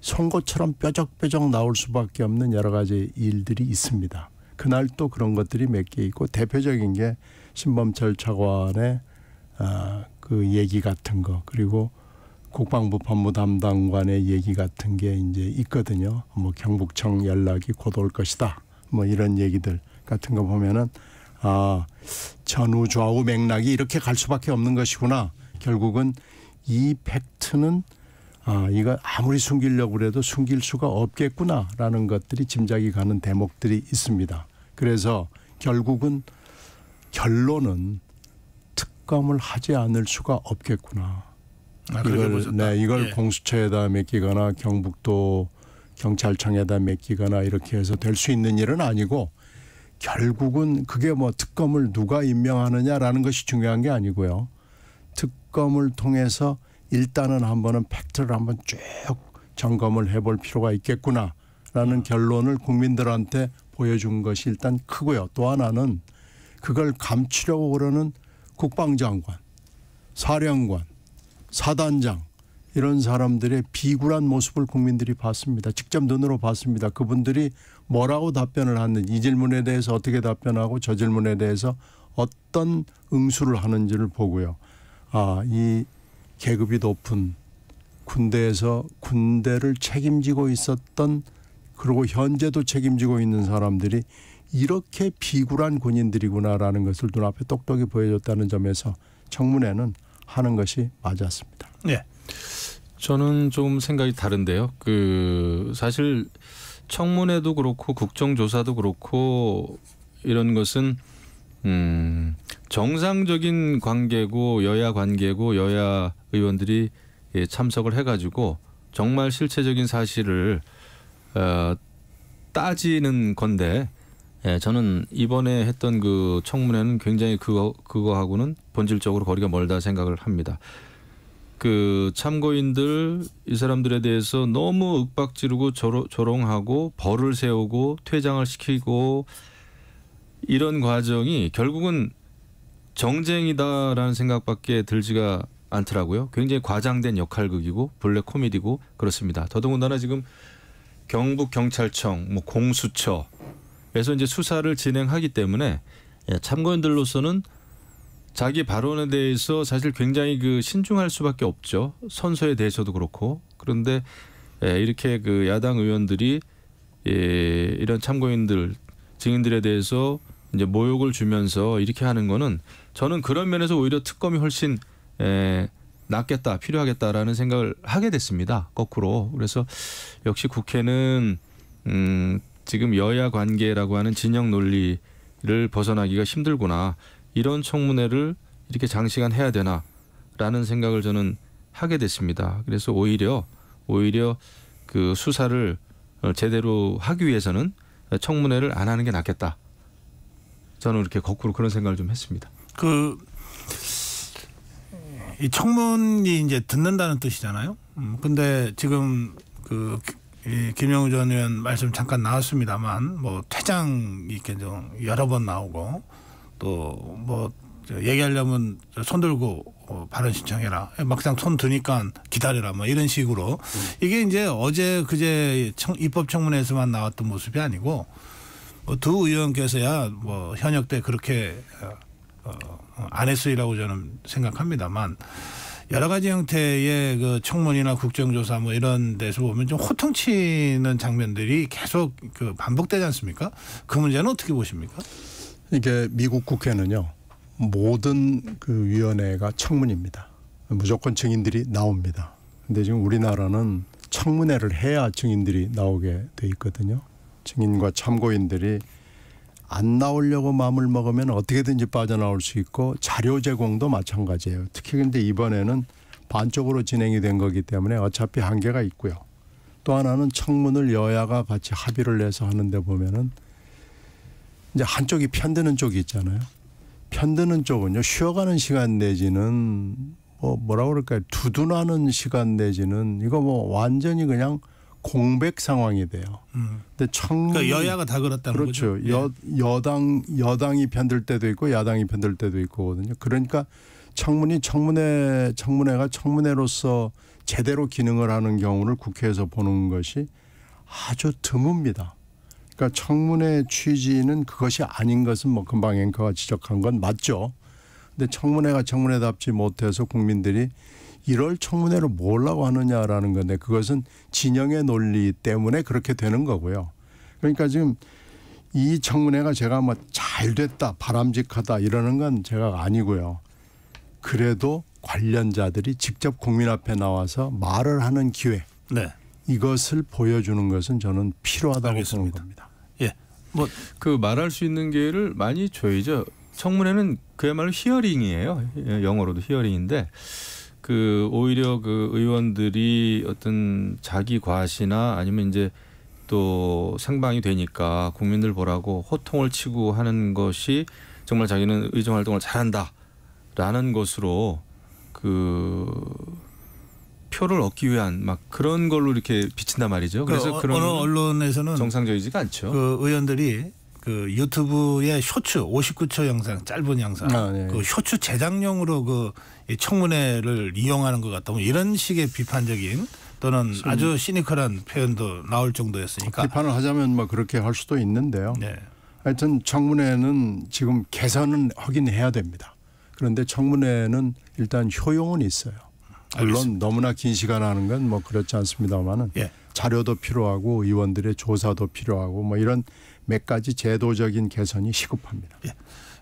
송곳처럼 뾰족뾰족 나올 수밖에 없는 여러 가지 일들이 있습니다. 그날 또 그런 것들이 몇 개 있고 대표적인 게 신범철 차관의 아, 그 얘기 같은 거 그리고 국방부 법무 담당관의 얘기 같은 게 이제 있거든요. 뭐 경북청 연락이 곧 올 것이다. 뭐 이런 얘기들 같은 거 보면은 아 전후 좌우 맥락이 이렇게 갈 수밖에 없는 것이구나. 결국은 이 팩트는 아, 이거 아무리 숨기려고 해도 숨길 수가 없겠구나라는 것들이 짐작이 가는 대목들이 있습니다. 그래서 결국은 결론은 특검을 하지 않을 수가 없겠구나. 아, 이걸, 네, 이걸 예. 공수처에다 맡기거나 경북도 경찰청에다 맡기거나 이렇게 해서 될 수 있는 일은 아니고 결국은 그게 뭐 특검을 누가 임명하느냐라는 것이 중요한 게 아니고요. 특검을 통해서 일단은 한번은 팩트를 한번 쭉 점검을 해볼 필요가 있겠구나라는 결론을 국민들한테 보여준 것이 일단 크고요. 또 하나는 그걸 감추려고 그러는 국방장관, 사령관, 사단장 이런 사람들의 비굴한 모습을 국민들이 봤습니다. 직접 눈으로 봤습니다. 그분들이 뭐라고 답변을 하는지 이 질문에 대해서 어떻게 답변하고 저 질문에 대해서 어떤 응수를 하는지를 보고요. 아, 이 계급이 높은 군대에서 군대를 책임지고 있었던 그리고 현재도 책임지고 있는 사람들이 이렇게 비굴한 군인들이구나라는 것을 눈앞에 똑똑히 보여줬다는 점에서 청문회는 하는 것이 맞았습니다. 네. 저는 좀 생각이 다른데요. 그 사실 청문회도 그렇고 국정조사도 그렇고 이런 것은 음 정상적인 관계고 여야 관계고 여야 의원들이 예, 참석을 해가지고 정말 실체적인 사실을 어, 따지는 건데 예, 저는 이번에 했던 그 청문회는 굉장히 그거 그거하고는 본질적으로 거리가 멀다 생각을 합니다. 그 참고인들 이 사람들에 대해서 너무 윽박지르고 조롱, 하고 벌을 세우고 퇴장을 시키고 이런 과정이 결국은 정쟁이다라는 생각밖에 들지가 않더라고요. 굉장히 과장된 역할극이고 블랙 코미디고 그렇습니다. 더더군다나 지금 경북 경찰청, 뭐 공수처에서 이제 수사를 진행하기 때문에 예, 참고인들로서는 자기 발언에 대해서 사실 굉장히 그 신중할 수밖에 없죠. 선서에 대해서도 그렇고 그런데 예, 이렇게 그 야당 의원들이 예, 이런 참고인들 증인들에 대해서 이제 모욕을 주면서 이렇게 하는 거는 저는 그런 면에서 오히려 특검이 훨씬 에, 낫겠다 필요하겠다라는 생각을 하게 됐습니다 거꾸로 그래서 역시 국회는 음, 지금 여야 관계라고 하는 진영 논리를 벗어나기가 힘들구나 이런 청문회를 이렇게 장시간 해야 되나라는 생각을 저는 하게 됐습니다 그래서 오히려 오히려 그 수사를 어, 제대로 하기 위해서는 청문회를 안 하는 게 낫겠다. 저는 이렇게 거꾸로 그런 생각을 좀 했습니다. 그이 청문이 이제 듣는다는 뜻이잖아요. 음, 근데 지금 그 김영우 전 의원 말씀 잠깐 나왔습니다만 뭐 퇴장 이렇게 좀 여러 번 나오고 또뭐 얘기하려면 손 들고 어, 발언 신청해라. 막상 손 드니까 기다려라. 뭐 이런 식으로 음. 이게 이제 어제 그제 청, 입법청문회에서만 나왔던 모습이 아니고 두 의원께서야 뭐 현역 때 그렇게 어, 어, 안 했으리라고 저는 생각합니다만 여러 가지 형태의 그 청문이나 국정조사 뭐 이런 데서 보면 좀 호통치는 장면들이 계속 그 반복되지 않습니까? 그 문제는 어떻게 보십니까? 이게 미국 국회는요 모든 그 위원회가 청문입니다. 무조건 증인들이 나옵니다. 근데 지금 우리나라는 청문회를 해야 증인들이 나오게 돼 있거든요. 증인과 참고인들이 안 나오려고 마음을 먹으면 어떻게든지 빠져나올 수 있고 자료 제공도 마찬가지예요. 특히 근데 이번에는 반쪽으로 진행이 된 거기 때문에 어차피 한계가 있고요. 또 하나는 청문을 여야가 같이 합의를 해서 하는데 보면은 이제 한쪽이 편드는 쪽이 있잖아요. 편드는 쪽은요 쉬어가는 시간 내지는 뭐 뭐라 그럴까요 두둔하는 시간 내지는 이거 뭐 완전히 그냥 공백 상황이 돼요. 음. 근데 청 그러니까 여야가 다 그렇다는 그렇죠. 거죠. 그렇죠. 예. 여당 여당이 편들 때도 있고 야당이 편들 때도 있거든요 그러니까 청문이 청문회 청문회가 청문회로서 제대로 기능을 하는 경우를 국회에서 보는 것이 아주 드뭅니다. 그러니까 청문회 취지는 그것이 아닌 것은 뭐 금방 앵커가 지적한 건 맞죠. 근데 청문회가 청문회답지 못해서 국민들이 이럴 청문회를 뭘라고 하느냐라는 건데 그것은 진영의 논리 때문에 그렇게 되는 거고요. 그러니까 지금 이 청문회가 제가 뭐 잘 됐다 바람직하다 이러는 건 제가 아니고요. 그래도 관련자들이 직접 국민 앞에 나와서 말을 하는 기회 네. 이것을 보여주는 것은 저는 필요하다고 알겠습니다. 보는 겁니다. 예, 뭐 그 말할 수 있는 기회를 많이 줘야죠. 청문회는 그야말로 히어링이에요. 예, 영어로도 히어링인데 그 오히려 그 의원들이 어떤 자기 과시나 아니면 이제 또 생방이 되니까 국민들 보라고 호통을 치고 하는 것이 정말 자기는 의정 활동을 잘한다라는 것으로 그 표를 얻기 위한 막 그런 걸로 이렇게 비친단 말이죠. 그래서 그 어, 그런 어느 언론에서는 정상적이지가 않죠. 그 의원들이 그 유튜브에 쇼츠 59초 영상 짧은 영상 아, 네. 그 쇼츠 제작용으로 그 청문회를 이용하는 것 같다. 뭐 이런 식의 비판적인 또는 심. 아주 시니컬한 표현도 나올 정도였으니까 비판을 하자면 뭐 그렇게 할 수도 있는데요. 네. 하여튼 청문회는 지금 개선은 하긴 해야 됩니다. 그런데 청문회는 일단 효용은 있어요. 물론 너무나 긴 시간 하는 건 뭐 그렇지 않습니다만은 예. 자료도 필요하고 의원들의 조사도 필요하고 뭐 이런 몇 가지 제도적인 개선이 시급합니다. 예.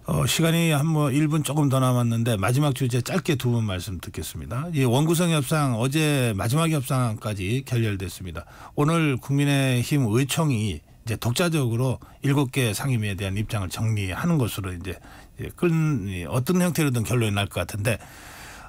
어, 시간이 한뭐 1분 조금 더 남았는데 마지막 주제 짧게 두분 말씀 듣겠습니다. 예, 원구성 협상 어제 마지막 협상까지 결렬됐습니다. 오늘 국민의힘 의총이 이제 독자적으로 일곱 개 상임위에 대한 입장을 정리하는 것으로 이제 끈 어떤 형태로든 결론이 날 것 같은데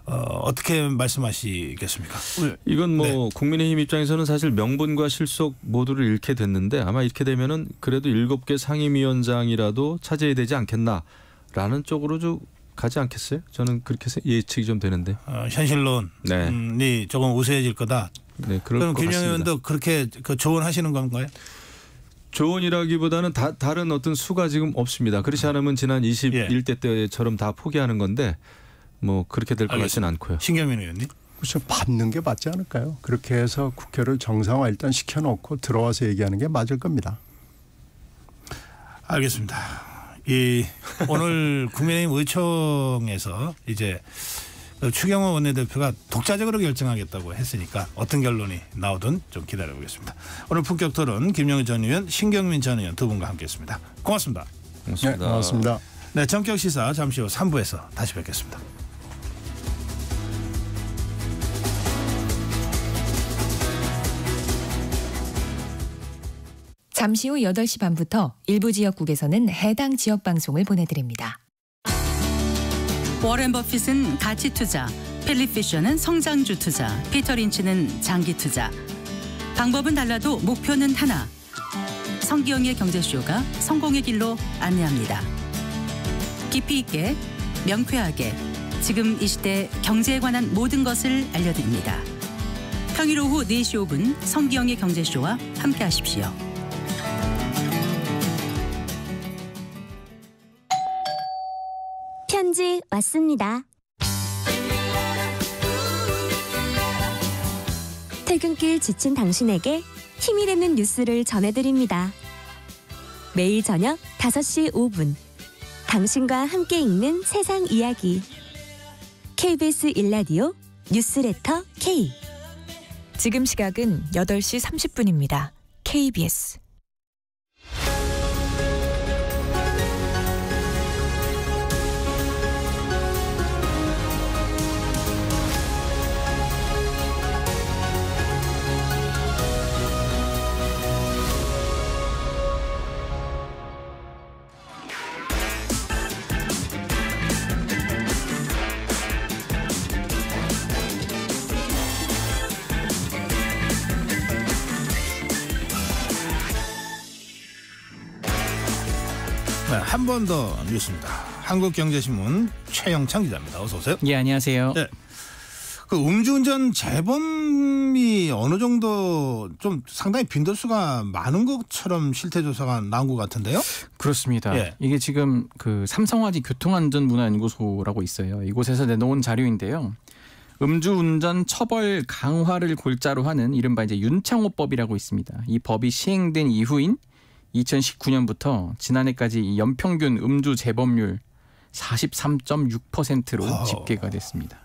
어, 떻게 말씀하시겠습니까? 네. 이건 뭐 네. 국민의힘 입장에서는 사실 명분과 실속 모두를 잃게 됐는데 아마 이렇게 되면은 그래도 일곱 개 상임위원장이라도 차지해야 되지 않겠나라는 쪽으로 좀 가지 않겠어요? 저는 그렇게 예측이 좀 되는데. 어, 현실론이 네. 조금 우세해질 거다. 네, 그럼 김영 의원도 그렇게 그 조언하시는 건가요? 조언이라기보다는 다, 다른 어떤 수가 지금 없습니다. 그렇지 음. 않으면 지난 21대 예. 때처럼 다 포기하는 건데 뭐 그렇게 될 것 같진 않고요. 신경민 의원님. 그렇죠. 받는 게 맞지 않을까요? 그렇게 해서 국회를 정상화 일단 시켜놓고 들어와서 얘기하는 게 맞을 겁니다. 알겠습니다. 이 오늘 국민의힘 의총에서 이제 추경호 원내대표가 독자적으로 결정하겠다고 했으니까 어떤 결론이 나오든 좀 기다려보겠습니다. 오늘 품격 토론 김영희 전 의원, 신경민 전 의원 두 분과 함께했습니다. 고맙습니다. 고맙습니다. 네, 고맙습니다. 네, 전격 시사 잠시 후 3부에서 다시 뵙겠습니다. 잠시 후 8시 반부터 일부 지역국에서는 해당 지역 방송을 보내드립니다. 워렌 버핏은 가치 투자, 필립 피셔는 성장주 투자, 피터 린치는 장기 투자. 방법은 달라도 목표는 하나. 성기영의 경제쇼가 성공의 길로 안내합니다. 깊이 있게, 명쾌하게, 지금 이 시대 경제에 관한 모든 것을 알려드립니다. 평일 오후 4시 5분 성기영의 경제쇼와 함께하십시오. 편지 왔습니다. 퇴근길 지친 당신에게 힘이 되는 뉴스를 전해드립니다. 매일 저녁 5시 5분 당신과 함께 읽는 세상 이야기 KBS 일라디오 뉴스레터 K 지금 시각은 8시 30분입니다. KBS 한번더 뉴스입니다. 한국경제신문 최영창 기자입니다. 어서 오세요. 예, 안녕하세요. 네. 그 음주운전 재범이 어느 정도 좀 상당히 빈도수가 많은 것처럼 실태 조사가 나온 것 같은데요? 그렇습니다. 예. 이게 지금 그 삼성화지 교통안전문화연구소라고 있어요. 이곳에서 내놓은 자료인데요. 음주운전 처벌 강화를 골자로 하는 이른바 이제 윤창호법이라고 있습니다. 이 법이 시행된 이후인 2019년부터 지난해까지 연평균 음주 재범률 43.6%로 아. 집계가 됐습니다.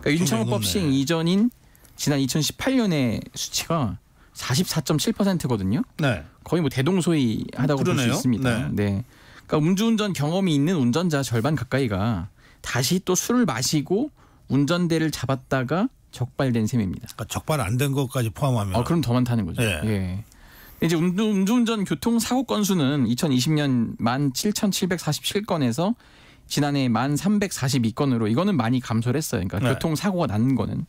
그러니까 윤창호법 시행 이전인 지난 2018년의 수치가 44.7%거든요. 네. 거의 뭐 대동소이하다고 볼 수 있습니다. 네. 네. 그러니까 음주운전 경험이 있는 운전자 절반 가까이가 다시 또 술을 마시고 운전대를 잡았다가 적발된 셈입니다. 그러니까 적발 안 된 것까지 포함하면. 어, 그럼 더 많다는 거죠. 네. 예. 예. 이제 음주운전 교통 사고 건수는 2020년 17,747건에서 지난해 1,342건으로 이거는 많이 감소를 했어요. 그러니까 네. 교통 사고가 난 거는.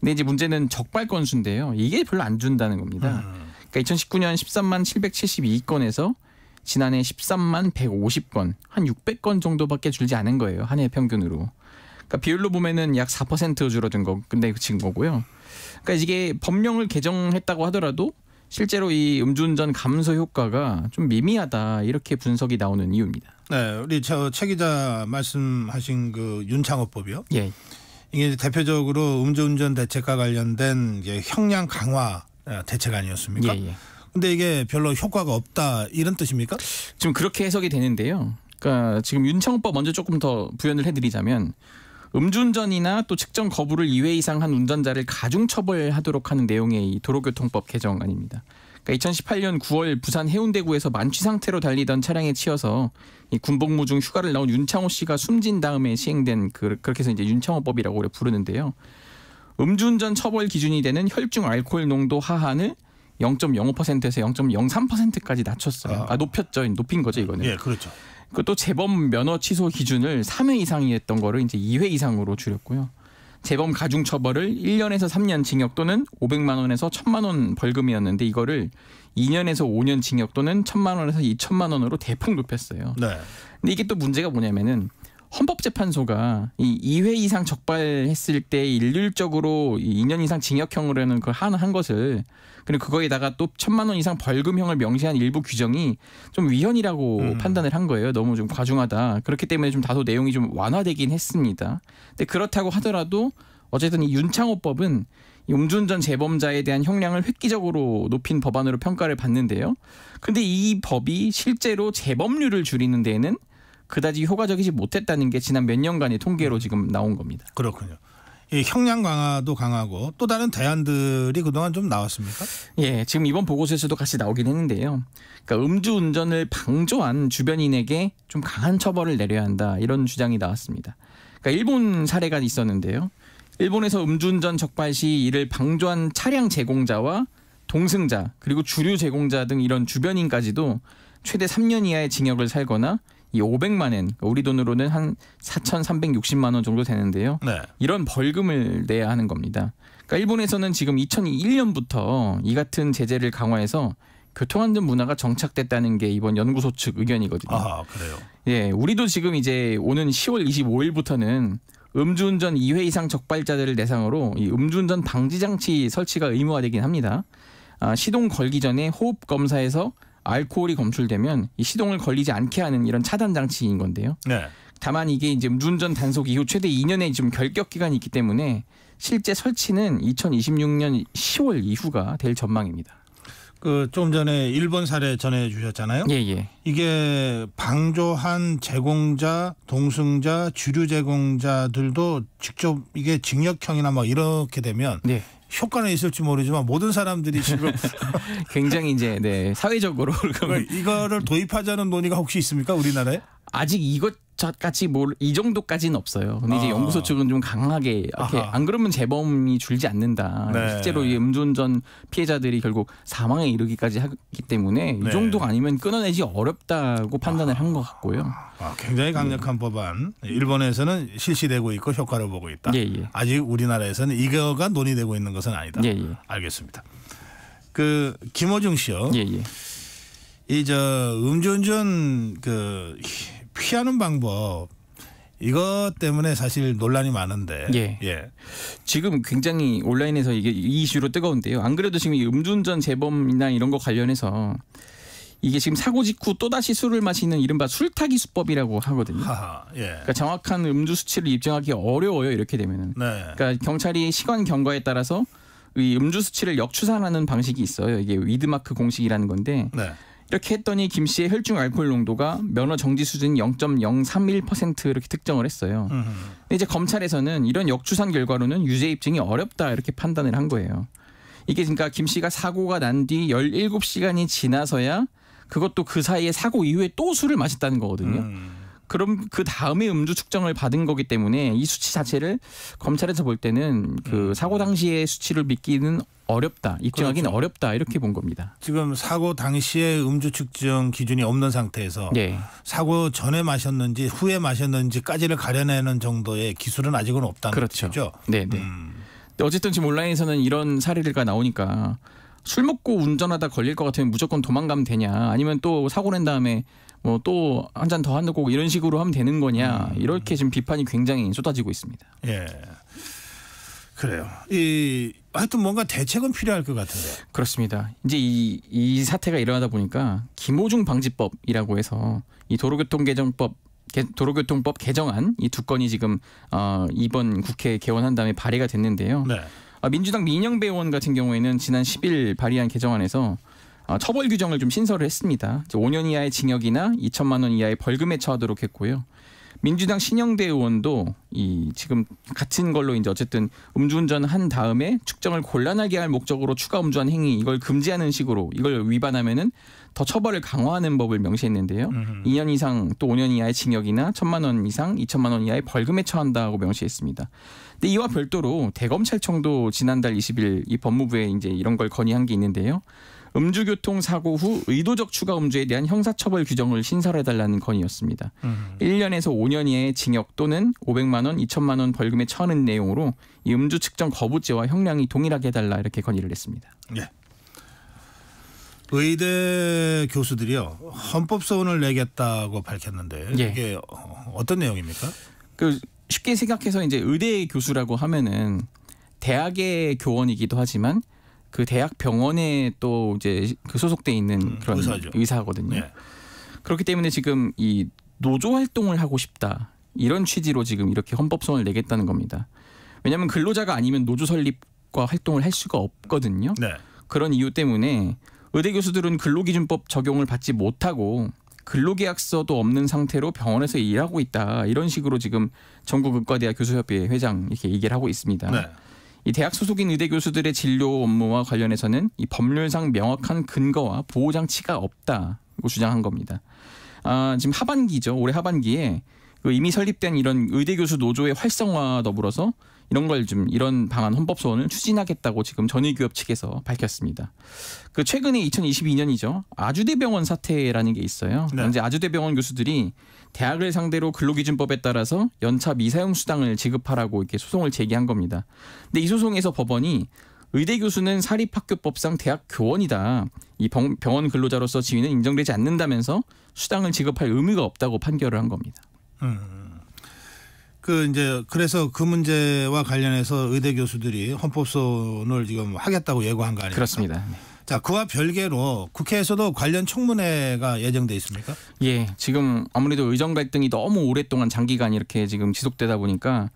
근데 이제 문제는 적발 건수인데요. 이게 별로 안 준다는 겁니다. 음. 그러니까 2019년 13만 772건에서 지난해 13만 150건, 한 600건 정도밖에 줄지 않은 거예요. 한 해 평균으로. 그러니까 비율로 보면은 약 4% 줄어든 거, 근데 지금 거고요. 그러니까 이게 법령을 개정했다고 하더라도 실제로 이 음주운전 감소 효과가 좀 미미하다 이렇게 분석이 나오는 이유입니다. 네, 우리 저최 기자 말씀하신 그 윤창호법이요. 예. 이게 대표적으로 음주운전 대책과 관련된 형량 강화 어, 대책 아니었습니까? 예, 예. 근데 이게 별로 효과가 없다 이런 뜻입니까? 지금 그렇게 해석이 되는데요. 그러니까 지금 윤창호법 먼저 조금 더 부연을 해드리자면 음주운전이나 또 측정 거부를 2회 이상 한 운전자를 가중처벌하도록 하는 내용의 이 도로교통법 개정안입니다. 그러니까 2018년 9월 부산 해운대구에서 만취 상태로 달리던 차량에 치여서 이 군복무 중 휴가를 나온 윤창호 씨가 숨진 다음에 시행된 그, 그렇게 해서 이제 윤창호법이라고 부르는데요. 음주운전 처벌 기준이 되는 혈중 알코올 농도 하한을 0.05%에서 0.03%까지 낮췄어요. 아. 아, 높였죠. 높인 거죠, 이거는. 예, 그렇죠. 그또 재범 면허 취소 기준을 3회 이상이었던 거를 이제 2회 이상으로 줄였고요. 재범 가중 처벌을 1년에서 3년 징역 또는 500만 원에서 1000만 원 벌금이었는데 이거를 2년에서 5년 징역 또는 1000만 원에서 2000만 원으로 대폭 높였어요. 네. 근데 이게 또 문제가 뭐냐면은 헌법재판소가 이 2회 이상 적발했을 때 일률적으로 이 2년 이상 징역형으로는 하그 한, 한 것을 그리고 그거에다가 또 천만 원 이상 벌금형을 명시한 일부 규정이 좀 위헌이라고 음. 판단을 한 거예요. 너무 좀 과중하다. 그렇기 때문에 좀 다소 내용이 좀 완화되긴 했습니다. 근데 그렇다고 하더라도 어쨌든 이 윤창호법은 이 음주운전 재범자에 대한 형량을 획기적으로 높인 법안으로 평가를 받는데요. 근데 이 법이 실제로 재범률을 줄이는 데에는 그다지 효과적이지 못했다는 게 지난 몇 년간의 통계로 음. 지금 나온 겁니다. 그렇군요. 이 형량 강화도 강하고 또 다른 대안들이 그동안 좀 나왔습니까? 예, 지금 이번 보고서에서도 같이 나오긴 했는데요. 그러니까 음주운전을 방조한 주변인에게 좀 강한 처벌을 내려야 한다 이런 주장이 나왔습니다. 그러니까 일본 사례가 있었는데요. 일본에서 음주운전 적발 시 이를 방조한 차량 제공자와 동승자 그리고 주류 제공자 등 이런 주변인까지도 최대 3년 이하의 징역을 살거나 이 500만 엔 그러니까 우리 돈으로는 한 4,360만 원 정도 되는데요. 네. 이런 벌금을 내야 하는 겁니다. 그러니까 일본에서는 지금 2001년부터 이 같은 제재를 강화해서 교통안전 문화가 정착됐다는 게 이번 연구소 측 의견이거든요. 아, 그래요. 예, 우리도 지금 이제 오는 10월 25일부터는 음주운전 2회 이상 적발자들을 대상으로 이 음주운전 방지 장치 설치가 의무화되긴 합니다. 아, 시동 걸기 전에 호흡 검사에서 알코올이 검출되면 이 시동을 걸리지 않게 하는 이런 차단 장치인 건데요. 네. 다만 이게 이제 운전 단속 이후 최대 2년의 지금 결격 기간이 있기 때문에 실제 설치는 2026년 10월 이후가 될 전망입니다. 그 조금 전에 일본 사례 전해 주셨잖아요. 예, 예. 이게 방조한 제공자, 동승자, 주류 제공자들도 직접 이게 징역형이나 뭐 이렇게 되면 예. 효과는 있을지 모르지만 모든 사람들이 지금 굉장히 이제 네 사회적으로 이거를 도입하자는 논의가 혹시 있습니까 우리나라에? 아직 이것 저까지 뭘이 정도까지는 없어요. 근데 이제 아. 연구소 측은 좀 강하게 이렇게 아하. 안 그러면 재범이 줄지 않는다. 네. 실제로 이 음주운전 피해자들이 결국 사망에 이르기까지 하기 때문에 네. 이 정도가 아니면 끊어내지 어렵다고 판단을 아. 한것 같고요. 아, 굉장히 강력한 네. 법안. 일본에서는 실시되고 있고 효과를 보고 있다. 예, 예. 아직 우리나라에서는 이거가 논의되고 있는 것은 아니다. 예, 예. 알겠습니다. 그 김호중 씨요. 예, 예. 이저 음주운전 그 피하는 방법 이것 때문에 사실 논란이 많은데. 예. 예. 지금 굉장히 온라인에서 이게 이 이슈로 뜨거운데요. 안 그래도 지금 음주운전 재범이나 이런 거 관련해서 이게 지금 사고 직후 또다시 술을 마시는 이른바 술타기 수법이라고 하거든요. 하하, 예. 그러니까 정확한 음주 수치를 입증하기 어려워요. 이렇게 되면은. 네. 그러니까 경찰이 시간 경과에 따라서 이 음주 수치를 역추산하는 방식이 있어요. 이게 위드마크 공식이라는 건데. 네. 이렇게 했더니 김 씨의 혈중 알코올 농도가 면허 정지 수준 0.031% 이렇게 특정을 했어요. 음. 근데 이제 검찰에서는 이런 역추산 결과로는 유죄 입증이 어렵다 이렇게 판단을 한 거예요. 이게 그러니까 김 씨가 사고가 난 뒤 17시간이 지나서야 그것도 그 사이에 사고 이후에 또 술을 마셨다는 거거든요. 음. 그럼 그 다음에 음주 측정을 받은 거기 때문에 이 수치 자체를 검찰에서 볼 때는 그 음. 사고 당시의 수치를 믿기는 어렵다 입증하기는 그렇죠. 어렵다 이렇게 본 겁니다. 지금 사고 당시에 음주 측정 기준이 없는 상태에서 네. 사고 전에 마셨는지 후에 마셨는지까지를 가려내는 정도의 기술은 아직은 없다는 그렇죠. 거죠. 네, 네. 음. 어쨌든 지금 온라인에서는 이런 사례들과 나오니까 술 먹고 운전하다 걸릴 것 같으면 무조건 도망가면 되냐 아니면 또 사고 낸 다음에 뭐또한잔더 한다고 이런 식으로 하면 되는 거냐 음. 이렇게 지금 비판이 굉장히 쏟아지고 있습니다. 예. 그래요. 이 하여튼 뭔가 대책은 필요할 것 같은데. 그렇습니다. 이제 이, 이 사태가 일어나다 보니까 김호중 방지법이라고 해서 이 도로교통 개정법 도로교통법 개정안 이 두 건이 지금 어, 이번 국회 개원한 다음에 발의가 됐는데요. 네. 아, 민주당 민영배 의원 같은 경우에는 지난 10일 발의한 개정안에서 어, 처벌 규정을 좀 신설을 했습니다. 5년 이하의 징역이나 2천만 원 이하의 벌금에 처하도록 했고요. 민주당 신영대 의원도 이 지금 갇힌 걸로 이제 어쨌든 음주운전 한 다음에 축정을 곤란하게 할 목적으로 추가 음주한 행위 이걸 금지하는 식으로 이걸 위반하면은 더 처벌을 강화하는 법을 명시했는데요. 음흠. 2년 이상 또 5년 이하의 징역이나 1천만 원 이상 2천만 원 이하의 벌금에 처한다고 명시했습니다. 근데 이와 별도로 대검찰청도 지난달 20일 이 법무부에 이제 이런 걸 건의한 게 있는데요. 음주교통 사고 후 의도적 추가 음주에 대한 형사처벌 규정을 신설해달라는 건이었습니다. 음. 1년에서 5년 이하의 징역 또는 500만 원, 2천만 원 벌금에 처하는 내용으로 이 음주 측정 거부죄와 형량이 동일하게 해달라 이렇게 건의를 했습니다. 예. 의대 교수들이요 헌법 소원을 내겠다고 밝혔는데 예. 이게 어떤 내용입니까? 그 쉽게 생각해서 이제 의대 교수라고 하면은 대학의 교원이기도 하지만 그 대학 병원에 또 이제 그 소속돼 있는 음, 그런 의사죠. 의사거든요. 네. 그렇기 때문에 지금 이 노조 활동을 하고 싶다 이런 취지로 지금 이렇게 헌법소원을 내겠다는 겁니다. 왜냐하면 근로자가 아니면 노조 설립과 활동을 할 수가 없거든요. 네. 그런 이유 때문에 의대 교수들은 근로기준법 적용을 받지 못하고 근로계약서도 없는 상태로 병원에서 일하고 있다 이런 식으로 지금 전국 의과대학 교수협회 회장 이렇게 얘기를 하고 있습니다. 네. 이 대학 소속인 의대 교수들의 진료 업무와 관련해서는 이 법률상 명확한 근거와 보호 장치가 없다고 주장한 겁니다. 아, 지금 하반기죠. 올해 하반기에 그 이미 설립된 이런 의대 교수 노조의 활성화 더불어서 이런 걸 좀 이런 방안 헌법 소원을 추진하겠다고 지금 전의기업 측에서 밝혔습니다. 그 최근에 2022년이죠 아주대병원 사태라는 게 있어요. 네. 현재 아주대병원 교수들이 대학을 상대로 근로기준법에 따라서 연차 미사용 수당을 지급하라고 이렇게 소송을 제기한 겁니다. 근데 이 소송에서 법원이 의대 교수는 사립학교법상 대학 교원이다. 이 병원 근로자로서 지위는 인정되지 않는다면서 수당을 지급할 의무가 없다고 판결을 한 겁니다. 음. 그 이제 그래서 그 문제와 관련해서 의대 교수들이 헌법소원을 지금 하겠다고 예고한 거 아닙니까? 그렇습니다. 네. 자 그와 별개로 국회에서도 관련 청문회가 예정돼 있습니까? 예, 지금 아무래도 의정 갈등이 너무 오랫동안 장기간 이렇게 지금 지속되다 보니까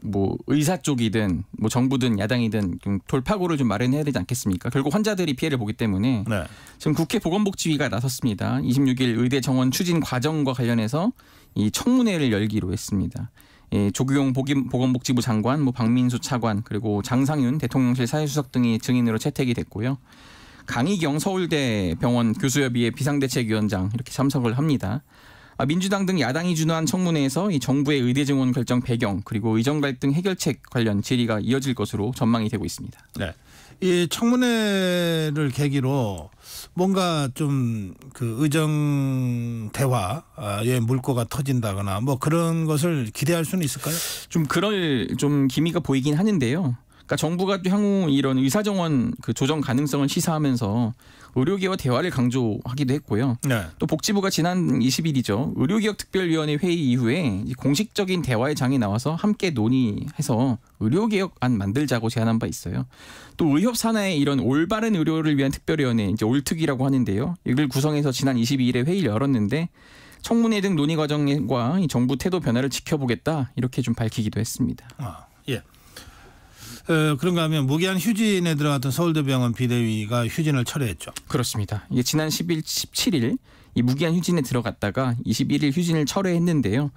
뭐 의사 쪽이든 뭐 정부든 야당이든 좀 돌파구를 좀 마련해야 되지 않겠습니까? 결국 환자들이 피해를 보기 때문에 네. 지금 국회 보건복지위가 나섰습니다. 26일 의대 정원 추진 과정과 관련해서 이 청문회를 열기로 했습니다. 예, 조규용 보건복지부 장관, 뭐 박민수 차관 그리고 장상윤 대통령실 사회수석 등이 증인으로 채택이 됐고요. 강희경 서울대 병원 교수협의회 비상대책위원장 이렇게 참석을 합니다. 아, 민주당 등 야당이 준호한 청문회에서 이 정부의 의대 증원 결정 배경 그리고 의정 갈등 해결책 관련 질의가 이어질 것으로 전망이 되고 있습니다. 네. 이 청문회를 계기로 뭔가 좀 그 의정 대화의 물꼬가 터진다거나 뭐 그런 것을 기대할 수는 있을까요? 좀 그럴 좀 기미가 보이긴 하는데요. 그러니까 정부가 향후 이런 의사정원 그 조정 가능성을 시사하면서 의료계와 대화를 강조하기도 했고요. 네. 또 복지부가 지난 20일이죠. 의료개혁 특별위원회 회의 이후에 공식적인 대화의 장이 나와서 함께 논의해서 의료개혁안 만들자고 제안한 바 있어요. 또 의협 산하의 이런 올바른 의료를 위한 특별위원회 이제 올특이라고 하는데요. 이걸 구성해서 지난 22일에 회의를 열었는데 청문회 등 논의 과정과 정부 태도 변화를 지켜보겠다 이렇게 좀 밝히기도 했습니다. 아, 예. 어, 그런가 하면 무기한 휴진에 들어갔던 서울대병원 비대위가 휴진을 철회했죠. 그렇습니다. 이게 지난 10일, 17일 이 무기한 휴진에 들어갔다가 21일 휴진을 철회했는데요.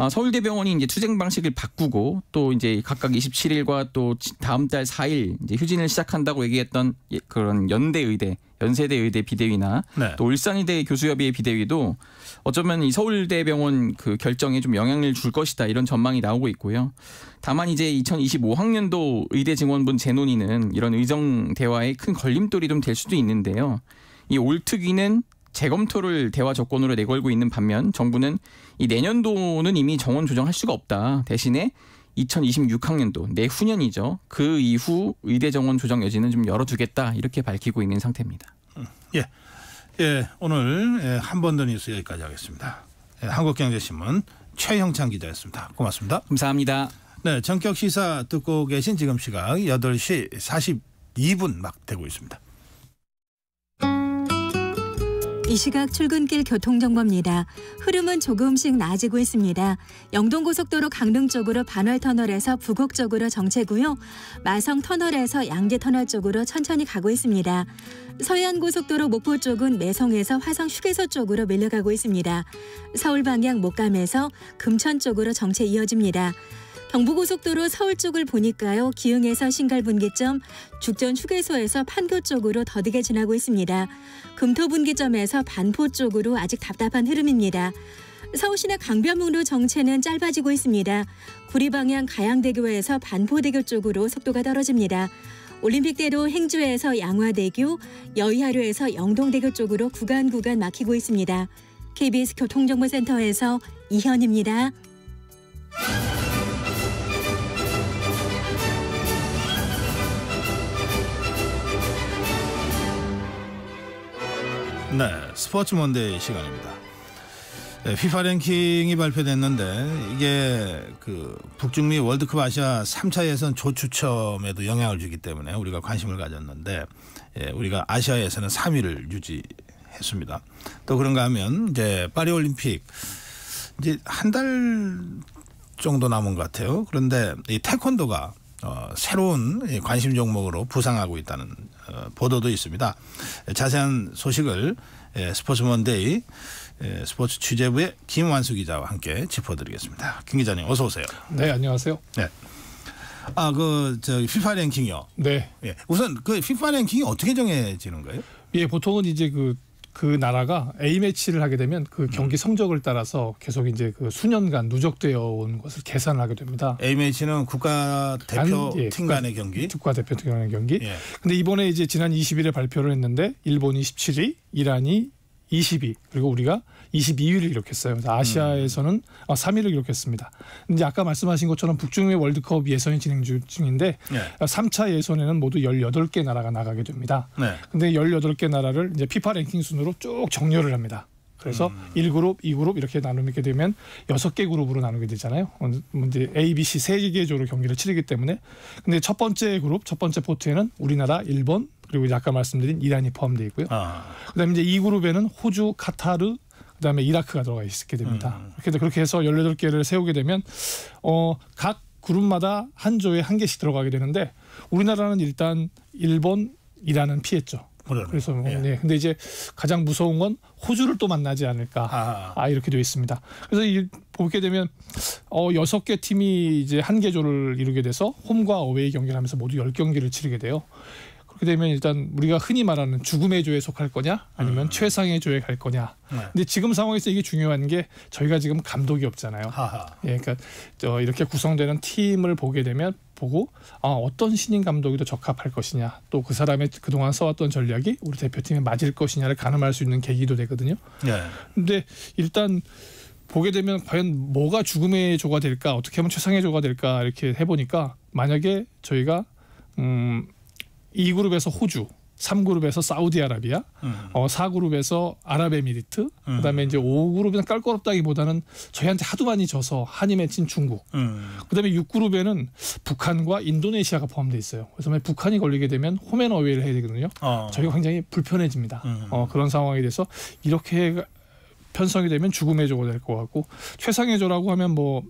아, 서울대병원이 이제 투쟁 방식을 바꾸고 또 이제 각각 27일과 또 다음 달 4일 이제 휴진을 시작한다고 얘기했던 예, 그런 연대의대, 연세대의대 비대위나 네. 또 울산의대 교수협의회 비대위도 어쩌면 이 서울대병원 그 결정에 좀 영향을 줄 것이다 이런 전망이 나오고 있고요. 다만 이제 2025학년도 의대 증원분 재논의는 이런 의정 대화에 큰 걸림돌이 좀 될 수도 있는데요. 이 올특위는 재검토를 대화 조건으로 내걸고 있는 반면 정부는 이 내년도는 이미 정원 조정할 수가 없다. 대신에 2026학년도 내후년이죠. 그 이후 의대 정원 조정 여지는 좀 열어두겠다 이렇게 밝히고 있는 상태입니다. 음, 예, 예 오늘 예, 한번 더 뉴스 여기까지 하겠습니다. 예, 한국경제신문 최형창 기자였습니다. 고맙습니다. 감사합니다. 네, 정격 시사 듣고 계신 지금 시각 8시 42분 막 되고 있습니다. 이 시각 출근길 교통정보입니다. 흐름은 조금씩 나아지고 있습니다. 영동고속도로 강릉 쪽으로 반월터널에서 부곡 쪽으로 정체고요. 마성터널에서 양재터널 쪽으로 천천히 가고 있습니다. 서해안고속도로 목포 쪽은 매성에서 화성 휴게소 쪽으로 밀려가고 있습니다. 서울 방향 목감에서 금천 쪽으로 정체 이어집니다. 경부고속도로 서울 쪽을 보니까요. 기흥에서 신갈분기점, 죽전 휴게소에서 판교 쪽으로 더디게 지나고 있습니다. 금토분기점에서 반포 쪽으로 아직 답답한 흐름입니다. 서울시내 강변북로 정체는 짧아지고 있습니다. 구리 방향 가양대교에서 반포대교 쪽으로 속도가 떨어집니다. 올림픽대로 행주에서 양화대교, 여의하류에서 영동대교 쪽으로 구간 구간 막히고 있습니다. KBS 교통정보센터에서 이현입니다. 네, 스포츠 먼데이 시간입니다. 네, 피파 랭킹이 발표됐는데 이게 그 북중미 월드컵 아시아 3차 예선 조추첨에도 영향을 주기 때문에 우리가 관심을 가졌는데 예, 우리가 아시아 에서는 3위를 유지했습니다. 또 그런가 하면 이제 파리 올림픽 이제 한 달 정도 남은 것 같아요. 그런데 이 태권도가 어, 새로운 관심 종목으로 부상하고 있다는 어, 보도도 있습니다. 자세한 소식을 예, 스포츠먼데이 예, 스포츠 취재부의 김완수 기자와 함께 짚어드리겠습니다. 김 기자님 어서 오세요. 네 안녕하세요. 네. 아그저 피파 랭킹이요. 네. 예. 우선 그 피파 랭킹이 어떻게 정해지는 거예요? 예, 보통은 이제 그그 나라가 A 매치를 하게 되면 그 음. 경기 성적을 따라서 계속 이제 그 수년간 누적되어 온 것을 계산을 하게 됩니다. A 매치는 국가 대표팀 간, 예, 의 경기, 국가 대표팀 간의 경기. 예. 근데 이번에 이제 지난 20일에 발표를 했는데 일본이 17위, 이란이 20위, 그리고 우리가 22위를 기록했어요. 아시아에서는 3위를 아, 기록했습니다. 이제 아까 말씀하신 것처럼 북중미 월드컵 예선이 진행 중인데 네. 예. 3차 아, 예선에는 모두 18개 나라가 나가게 됩니다. 네. 근데 18개 나라를 이제 피파 랭킹 순으로 쭉 정렬을 합니다. 그래서 음. 1그룹, 2그룹 이렇게 나누게 되면 6개 그룹으로 나누게 되잖아요. 이제 어, A, B, C 세개 조로 경기를 치르기 때문에 근데 첫 번째 그룹, 첫 번째 포트에는 우리나라, 일본, 그리고 이제 아까 말씀드린 이란이 포함되어 있고요. 아. 그다음에 이제 이 그룹에는 호주, 카타르, 그다음에 이라크가 들어가 있게 됩니다. 음. 그래서 그렇게 해서 18개를 세우게 되면 어 각 그룹마다 한 조에 한 개씩 들어가게 되는데 우리나라는 일단 일본 이라는 피했죠. 그러네 그래서 뭐, 예. 네. 근데 이제 가장 무서운 건 호주를 또 만나지 않을까. 아, 아 이렇게 되어 있습니다. 그래서 이, 보게 되면 어 여섯 개 팀이 이제 한 개조를 이루게 돼서 홈과 어웨이 경기를 하면서 모두 열 경기를 치르게 돼요. 그렇게 되면 일단 우리가 흔히 말하는 죽음의 조에 속할 거냐 아니면 음. 최상의 조에 갈 거냐. 네. 근데 지금 상황에서 이게 중요한 게 저희가 지금 감독이 없잖아요. 하하. 예, 그러니까 저 이렇게 구성되는 팀을 보게 되면 보고 아, 어떤 신인 감독이 더 적합할 것이냐 또 그 사람의 그동안 써왔던 전략이 우리 대표팀에 맞을 것이냐를 가늠할 수 있는 계기도 되거든요. 네. 근데 일단 보게 되면 과연 뭐가 죽음의 조가 될까 어떻게 하면 최상의 조가 될까 이렇게 해보니까 만약에 저희가 음 2그룹에서 호주, 3그룹에서 사우디아라비아, 음. 어, 4그룹에서 아랍에미리트, 음. 그다음에 이제 5그룹은 깔거롭다기보다는 저희한테 하도 많이 져서 한이 맺힌 중국. 음. 그다음에 6그룹에는 북한과 인도네시아가 포함돼 있어요. 그래서 만약 북한이 걸리게 되면 홈앤어웨이를 해야 되거든요. 어. 저희가 굉장히 불편해집니다. 음. 어, 그런 상황이 돼서 이렇게 편성이 되면 죽음의 조가 될 것 같고 최상의 조라고 하면 뭐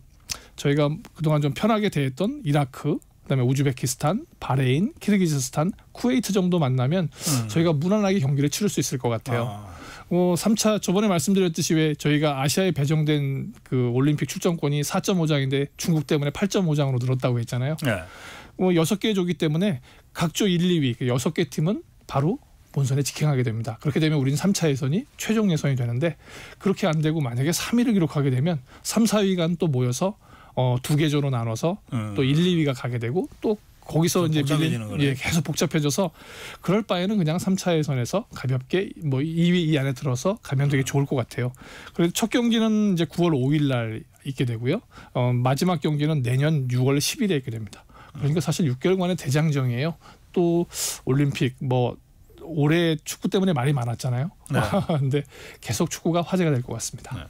저희가 그동안 좀 편하게 대했던 이라크, 그다음에 우즈베키스탄, 바레인, 키르기즈스탄, 쿠웨이트 정도 만나면 음. 저희가 무난하게 경기를 치를 수 있을 것 같아요. 아. 어, 3차 저번에 말씀드렸듯이 왜 저희가 아시아에 배정된 그 올림픽 출전권이 4.5장인데 중국 때문에 8.5장으로 늘었다고 했잖아요. 네. 뭐 여섯 개 조기 때문에 각 조 1, 2위 그 여섯 개 팀은 바로 본선에 직행하게 됩니다. 그렇게 되면 우리는 3차 예선이 최종 예선이 되는데 그렇게 안 되고 만약에 3위를 기록하게 되면 3, 4위간 또 모여서 어, 두 개조로 나눠서 음. 또 1, 2위가 가게 되고 또 거기서 이제 밀린, 예, 계속 복잡해져서 그럴 바에는 그냥 3차 예선에서 가볍게 뭐 2위 이 안에 들어서 가면 되게 음. 좋을 것 같아요. 그래서 첫 경기는 이제 9월 5일 날 있게 되고요. 어, 마지막 경기는 내년 6월 10일에 있게 됩니다. 그러니까 사실 6개월간의 대장정이에요. 또 올림픽 뭐 올해 축구 때문에 말이 많았잖아요. 네. 근데 계속 축구가 화제가 될 것 같습니다.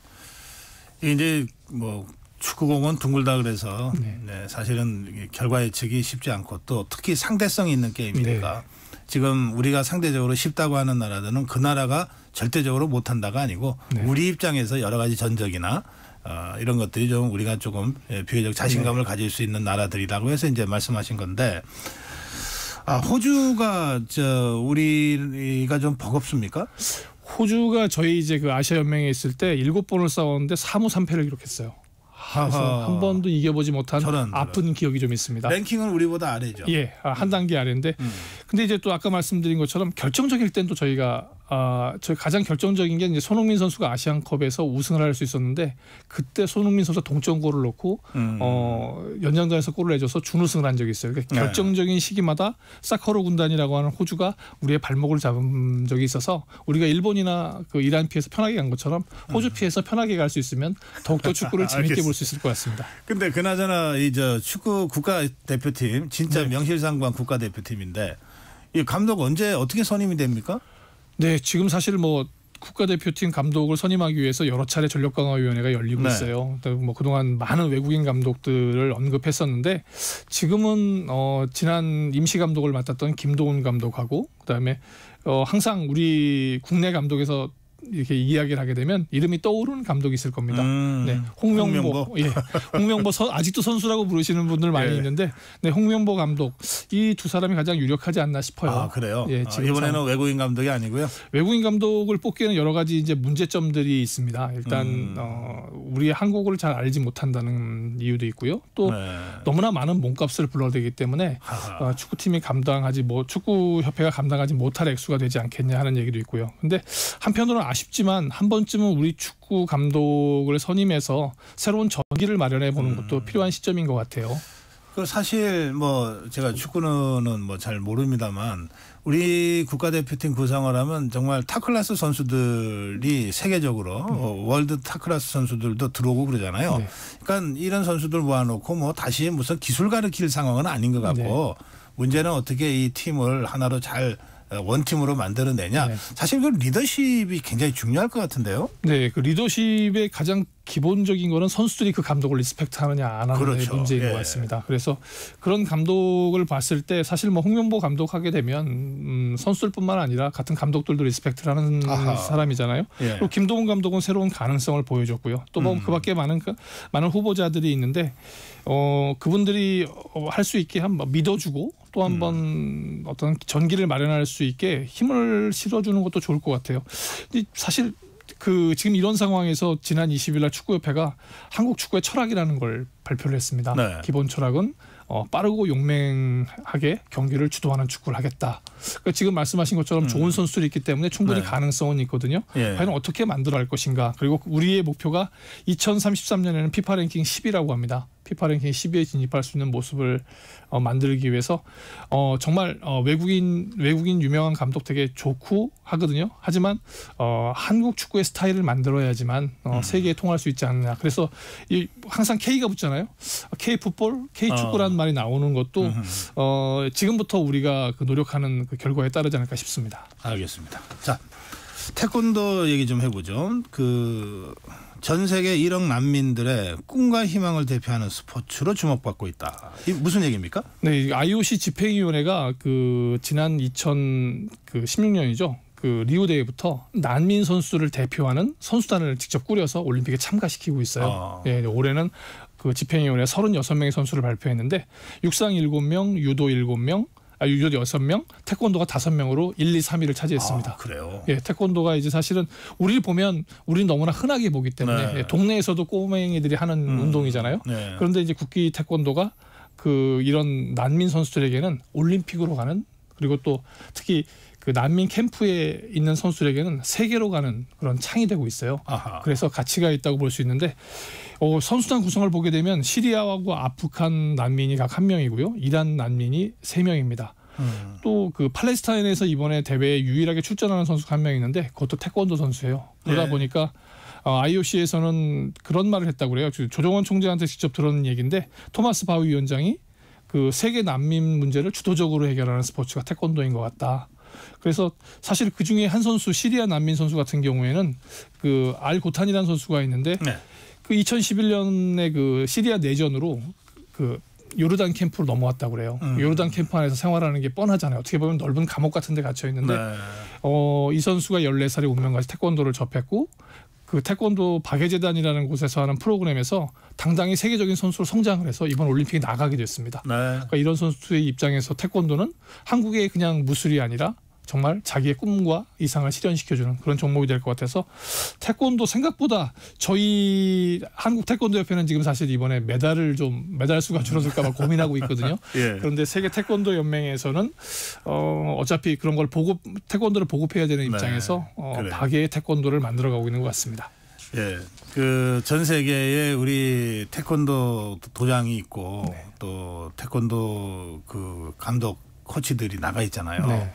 네. 이제 뭐 축구공은 둥글다 그래서 네. 네, 사실은 결과 예측이 쉽지 않고 또 특히 상대성이 있는 게임이니까 네. 지금 우리가 상대적으로 쉽다고 하는 나라들은 그 나라가 절대적으로 못한다가 아니고 네. 우리 입장에서 여러 가지 전적이나 어, 이런 것들이 좀 우리가 조금 예, 비교적 자신감을 네. 가질 수 있는 나라들이라고 해서 이제 말씀하신 건데 아, 호주가 저 우리가 좀 버겁습니까? 호주가 저희 이제 그 아시아 연맹에 있을 때 일곱 번을 싸웠는데 3무 3패를 기록했어요. 그래서 한 번도 이겨보지 못한 저런, 아픈 저런. 기억이 좀 있습니다. 랭킹은 우리보다 아래죠. 예, 아, 한 단계 아래인데, 음. 근데 이제 또 아까 말씀드린 것처럼 결정적일 땐 또 저희가 아, 저희 가장 결정적인 게 이제 손흥민 선수가 아시안컵에서 우승을 할 수 있었는데 그때 손흥민 선수가 동점골을 넣고 음. 어, 연장전에서 골을 내줘서 준우승을 한 적이 있어요. 그러니까 네. 결정적인 네. 시기마다 사커로 군단이라고 하는 호주가 우리의 발목을 잡은 적이 있어서 우리가 일본이나 그 이란 피해서 편하게 간 것처럼 호주 음. 피해서 편하게 갈 수 있으면 더욱더 축구를 재밌게 볼 수 있을 것 같습니다. 근데 그나저나 이저 축구 국가 대표팀 진짜 네. 명실상부한 국가 대표팀인데 이 감독 언제 어떻게 선임이 됩니까? 네, 지금 사실 뭐 국가대표팀 감독을 선임하기 위해서 여러 차례 전력강화위원회가 열리고 네. 있어요. 뭐 그동안 많은 외국인 감독들을 언급했었는데 지금은 어, 지난 임시 감독을 맡았던 김도훈 감독하고 그다음에 어, 항상 우리 국내 감독에서 이렇게 이야기를 하게 되면 이름이 떠오르는 감독이 있을 겁니다. 음, 네, 홍명보. 홍명보. 예, 홍명보 선, 아직도 선수라고 부르시는 분들 많이 예. 있는데, 네, 홍명보 감독 이 두 사람이 가장 유력하지 않나 싶어요. 아 그래요? 예, 아, 이번에는 참, 외국인 감독이 아니고요. 외국인 감독을 뽑기에는 여러 가지 이제 문제점들이 있습니다. 일단 음. 어, 우리 한국을 잘 알지 못한다는 이유도 있고요. 또 네. 너무나 많은 몸값을 불러들이기 때문에 어, 축구팀이 감당하지 뭐 축구 협회가 감당하지 못할 액수가 되지 않겠냐 하는 얘기도 있고요. 근데 한편으로는 아쉬 아쉽지만 한 번쯤은 우리 축구 감독을 선임해서 새로운 전기를 마련해 보는 음. 것도 음. 필요한 시점인 것 같아요. 그 사실 뭐 제가 축구는 뭐 잘 모릅니다만 우리 국가대표팀 구성을 그 하면 정말 타클라스 선수들이 세계적으로 네. 월드 타클라스 선수들도 들어오고 그러잖아요. 네. 그러니까 이런 선수들 모아놓고 뭐 다시 무슨 기술 가르칠 상황은 아닌 것 같고 네. 문제는 어떻게 이 팀을 하나로 잘 어, 원팀으로 만들어내냐. 네. 사실 그 리더십이 굉장히 중요할 것 같은데요. 네, 그 리더십의 가장 기본적인 거는 선수들이 그 감독을 리스펙트 하느냐 안 하느냐의 그렇죠. 문제인 예. 것 같습니다. 그래서 그런 감독을 봤을 때 사실 뭐 홍명보 감독하게 되면 음, 선수들뿐만 아니라 같은 감독들도 리스펙트를 하는 아하. 사람이잖아요. 예. 그리고 김동훈 감독은 새로운 가능성을 보여줬고요. 또뭐 음. 그밖에 많은 그, 많은 후보자들이 있는데 어, 그분들이 어, 할수 있게 한 뭐 믿어주고 또 한번 음. 어떤 전기를 마련할 수 있게 힘을 실어주는 것도 좋을 것 같아요. 사실 그 지금 이런 상황에서 지난 20일 날 축구협회가 한국 축구의 철학이라는 걸 발표를 했습니다. 네. 기본 철학은 어, 빠르고 용맹하게 경기를 주도하는 축구를 하겠다. 그러니까 지금 말씀하신 것처럼 음. 좋은 선수들이 있기 때문에 충분히 네. 가능성은 있거든요. 예. 과연 어떻게 만들어 갈 것인가. 그리고 우리의 목표가 2033년에는 피파 랭킹 10이라고 합니다. 피파 랭킹 10위에 진입할 수 있는 모습을 어, 만들기 위해서 어, 정말 어, 외국인 외국인 유명한 감독 되게 좋고 하거든요. 하지만 어, 한국 축구의 스타일을 만들어야지만 어, 음. 세계에 통할 수 있지 않느냐. 그래서 이, 항상 K가 붙잖아요. K 풋볼, K 축구라는 어. 말이 나오는 것도 음. 어, 지금부터 우리가 그 노력하는 그 결과에 따르지 않을까 싶습니다. 알겠습니다. 자 태권도 얘기 좀 해보죠. 그전 세계 1억 난민들의 꿈과 희망을 대표하는 스포츠로 주목받고 있다. 이 무슨 얘기입니까? 네, IOC 집행위원회가 그 지난 2016년이죠. 그, 그 리우 데회부터 난민 선수를 대표하는 선수단을 직접 꾸려서 올림픽에 참가시키고 있어요. 어. 예, 올해는 그 집행위원회 36명의 선수를 발표했는데 육상 7명, 유도 7명, 아, 유도 여섯 명, 태권도가 다섯 명으로 1, 2, 3위를 차지했습니다. 아, 그래요. 예, 태권도가 이제 사실은 우리를 보면 우리는 너무나 흔하게 보기 때문에 네. 예, 동네에서도 꼬맹이들이 하는 음. 운동이잖아요. 네. 그런데 이제 국기 태권도가 그 이런 난민 선수들에게는 올림픽으로 가는 그리고 또 특히 그 난민 캠프에 있는 선수들에게는 세계로 가는 그런 창이 되고 있어요. 아하. 그래서 가치가 있다고 볼 수 있는데 어, 선수단 구성을 보게 되면 시리아하고 아프간 난민이 각 한 명이고요. 이란 난민이 세 명입니다. 음. 또그 팔레스타인에서 이번에 대회에 유일하게 출전하는 선수가 한 명 있는데 그것도 태권도 선수예요. 그러다 네. 보니까 어, IOC에서는 그런 말을 했다고 그래요. 그 조정원 총재한테 직접 들은 얘기인데 토마스 바우 위원장이 그 세계 난민 문제를 주도적으로 해결하는 스포츠가 태권도인 것 같다. 그래서 사실 그 중에 한 선수 시리아 난민 선수 같은 경우에는 그알 고탄이라는 선수가 있는데 네. 그 2011년에 그 시리아 내전으로 그 요르단 캠프로 넘어왔다고 그래요. 음. 요르단 캠프 안에서 생활하는 게 뻔하잖아요. 어떻게 보면 넓은 감옥 같은 데 갇혀 있는데 네. 어, 이 선수가 14살에 운명까지 태권도를 접했고 그 태권도 박예재단이라는 곳에서 하는 프로그램에서 당당히 세계적인 선수로 성장을 해서 이번 올림픽에 나가게 됐습니다. 네. 그러니까 이런 선수의 입장에서 태권도는 한국의 그냥 무술이 아니라 정말 자기의 꿈과 이상을 실현시켜주는 그런 종목이 될 것 같아서 태권도 생각보다 저희 한국 태권도 협회는 지금 사실 이번에 메달을 좀 메달 수가 줄어들까봐 고민하고 있거든요. 예. 그런데 세계 태권도 연맹에서는 어, 어차피 그런 걸 보급 태권도를 보급해야 되는 네. 입장에서 네. 어, 그래. 박의 태권도를 만들어가고 있는 것 같습니다. 예, 그 전 세계에 우리 태권도 도장이 있고 네. 또 태권도 그 감독 코치들이 나가 있잖아요. 네.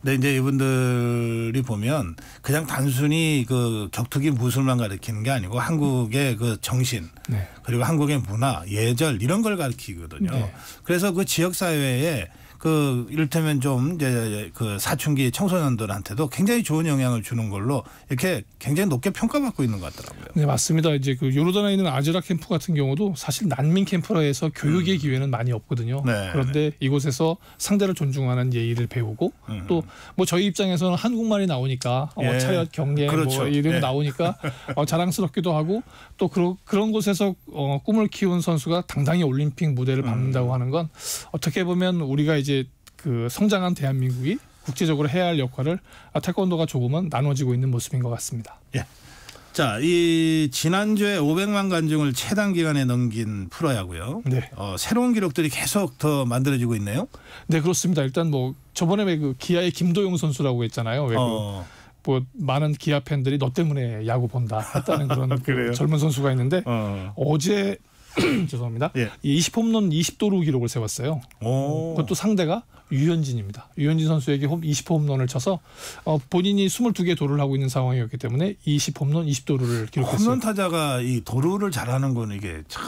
근데 이제 이분들이 보면 그냥 단순히 그 격투기 무술만 가르치는 게 아니고 한국의 그 정신 네. 그리고 한국의 문화 예절 이런 걸 가르치거든요. 네. 그래서 그 지역 사회에 그 이를테면 좀 이제 그 사춘기 청소년들한테도 굉장히 좋은 영향을 주는 걸로 이렇게 굉장히 높게 평가받고 있는 것 같더라고요. 네 맞습니다. 이제 그 요르단에 있는 아즈라 캠프 같은 경우도 사실 난민 캠프라 해서 교육의 음. 기회는 많이 없거든요. 네. 그런데 이곳에서 상대를 존중하는 예의를 배우고 음. 또뭐 저희 입장에서는 한국말이 나오니까 어, 예. 어, 차렷 경례 뭐 그렇죠. 뭐이름 예. 나오니까 어, 자랑스럽기도 하고 또 그러, 그런 곳에서 어, 꿈을 키운 선수가 당당히 올림픽 무대를 밟는다고 음. 하는 건 어떻게 보면 우리가 이제 그 성장한 대한민국이 국제적으로 해야 할 역할을 태권도가 조금은 나눠지고 있는 모습인 것 같습니다. 예. 자, 이 지난주에 500만 관중을 최단 기간에 넘긴 프로야구요. 네. 어, 새로운 기록들이 계속 더 만들어지고 있네요. 네, 그렇습니다. 일단 뭐 저번에 그 기아의 김도영 선수라고 했잖아요. 왜 어. 뭐 많은 기아 팬들이 너 때문에 야구 본다 했다는 그런 그 젊은 선수가 있는데 어. 어제 죄송합니다. 예. 이 20홈런 20도루 기록을 세웠어요. 오. 그것도 상대가 유현진입니다. 유현진 선수에게 20홈런을 쳐서 어, 본인이 22개 도루를 하고 있는 상황이었기 때문에 20홈런 20도루를 기록했어요. 홈런 타자가 이 도루를 잘하는 건 이게 참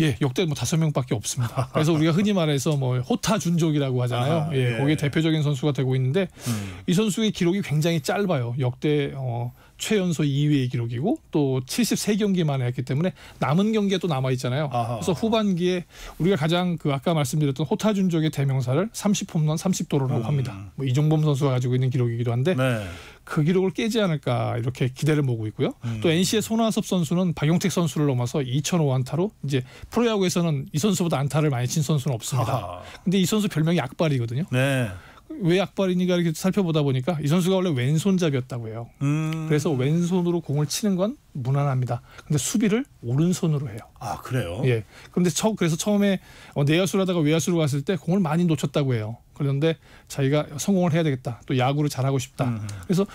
예, 역대 뭐 다섯 명밖에 없습니다. 그래서 우리가 흔히 말해서 뭐 호타 준족이라고 하잖아요. 아, 예, 예. 거기에 대표적인 선수가 되고 있는데 음. 이 선수의 기록이 굉장히 짧아요. 역대 어 최연소 2위의 기록이고 또 73경기만 했기 때문에 남은 경기에 또 남아 있잖아요. 아하. 그래서 후반기에 우리가 가장 그 아까 말씀드렸던 호타준족의 대명사를 30홈런 30도로라고 음. 합니다. 뭐 이종범 선수가 가지고 있는 기록이기도 한데 네. 그 기록을 깨지 않을까 이렇게 기대를 모으고 있고요. 음. 또 NC의 손아섭 선수는 박용택 선수를 넘어서 2,005안타로 이제 프로야구에서는 이 선수보다 안타를 많이 친 선수는 없습니다. 아하. 근데 이 선수 별명이 악발이거든요. 네. 왜약발이니까 이렇게 살펴보다 보니까 이 선수가 원래 왼손잡이였다고 해요. 음. 그래서 왼손으로 공을 치는 건 무난합니다. 근데 수비를 오른손으로 해요. 아 그래요? 예. 그런데 처 그래서 처음에 어, 내야수를 하다가 외야수로 갔을 때 공을 많이 놓쳤다고 해요. 그런데 자기가 성공을 해야 되겠다. 또 야구를 잘하고 싶다. 음. 그래서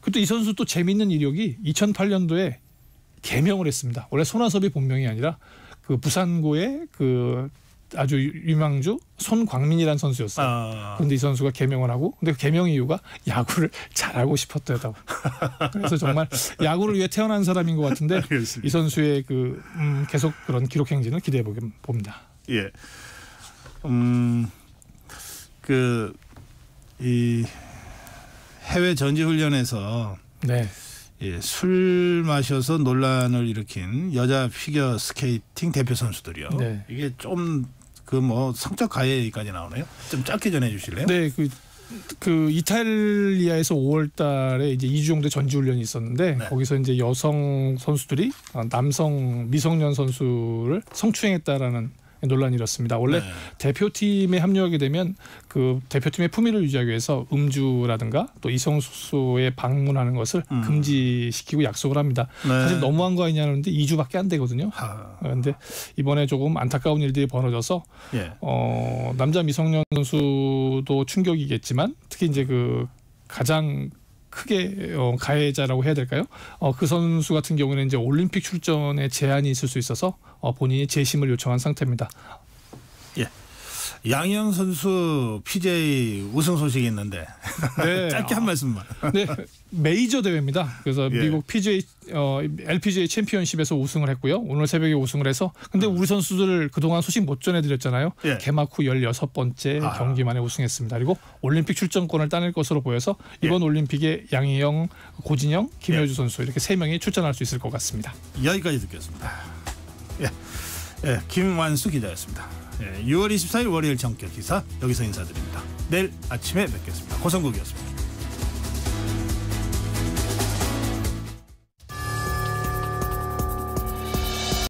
그때 이 선수 또 재밌는 이력이 2008년도에 개명을 했습니다. 원래 손아섭이 본명이 아니라 그 부산고의 그 아주 유망주 손광민이라는 선수였어요. 아. 근데 이 선수가 개명을 하고 근데 그 개명 이유가 야구를 잘하고 싶었다고. 그래서 정말 야구를 위해 태어난 사람인 것 같은데 알겠습니다. 이 선수의 그 음, 계속 그런 기록 행진을 기대해 보게 봅니다. 예. 음. 그 이 해외 전지 훈련에서 네. 예, 술 마셔서 논란을 일으킨 여자 피겨 스케이팅 대표 선수들이요. 네. 이게 좀 그 뭐 성적 가해까지 나오네요. 좀 짧게 전해 주실래요? 네, 그, 그 이탈리아에서 5월달에 이제 2주 정도 전지 훈련이 있었는데 네. 거기서 이제 여성 선수들이 아, 남성 미성년 선수를 성추행했다라는 논란이 일었습니다. 원래 네. 대표팀에 합류하게 되면 그 대표팀의 품위를 유지하기 위해서 음주라든가 또 이성숙소에 방문하는 것을 음. 금지시키고 약속을 합니다. 네. 사실 너무한 거 아니냐는데 2주밖에 안 되거든요. 그런데 아, 이번에 조금 안타까운 일들이 벌어져서 예. 어, 남자 미성년 선수도 충격이겠지만 특히 이제 그 가장 크게 어, 가해자라고 해야 될까요? 어, 그 선수 같은 경우는 이제 올림픽 출전에 제한이 있을 수 있어서 어, 본인이 재심을 요청한 상태입니다. 예. 양희영 선수 PJ 우승 소식이 있는데 네. 짧게 한 말씀만. 네, 메이저 대회입니다. 그래서 예. 미국 PJ 어, LPGA 챔피언십에서 우승을 했고요. 오늘 새벽에 우승을 해서 근데 우리 선수들 그동안 소식 못 전해드렸잖아요. 예. 개막 후 16번째 아. 경기만에 우승했습니다. 그리고 올림픽 출전권을 따낼 것으로 보여서 이번 예. 올림픽에 양희영, 고진영, 예. 김효주 선수 이렇게 세 명이 출전할 수 있을 것 같습니다. 여기까지 듣겠습니다. 예, 예 김완수 기자였습니다. 6월 예, 24일 월요일 정격 기사 여기서 인사드립니다. 내일 아침에 뵙겠습니다. 고성국이었습니다.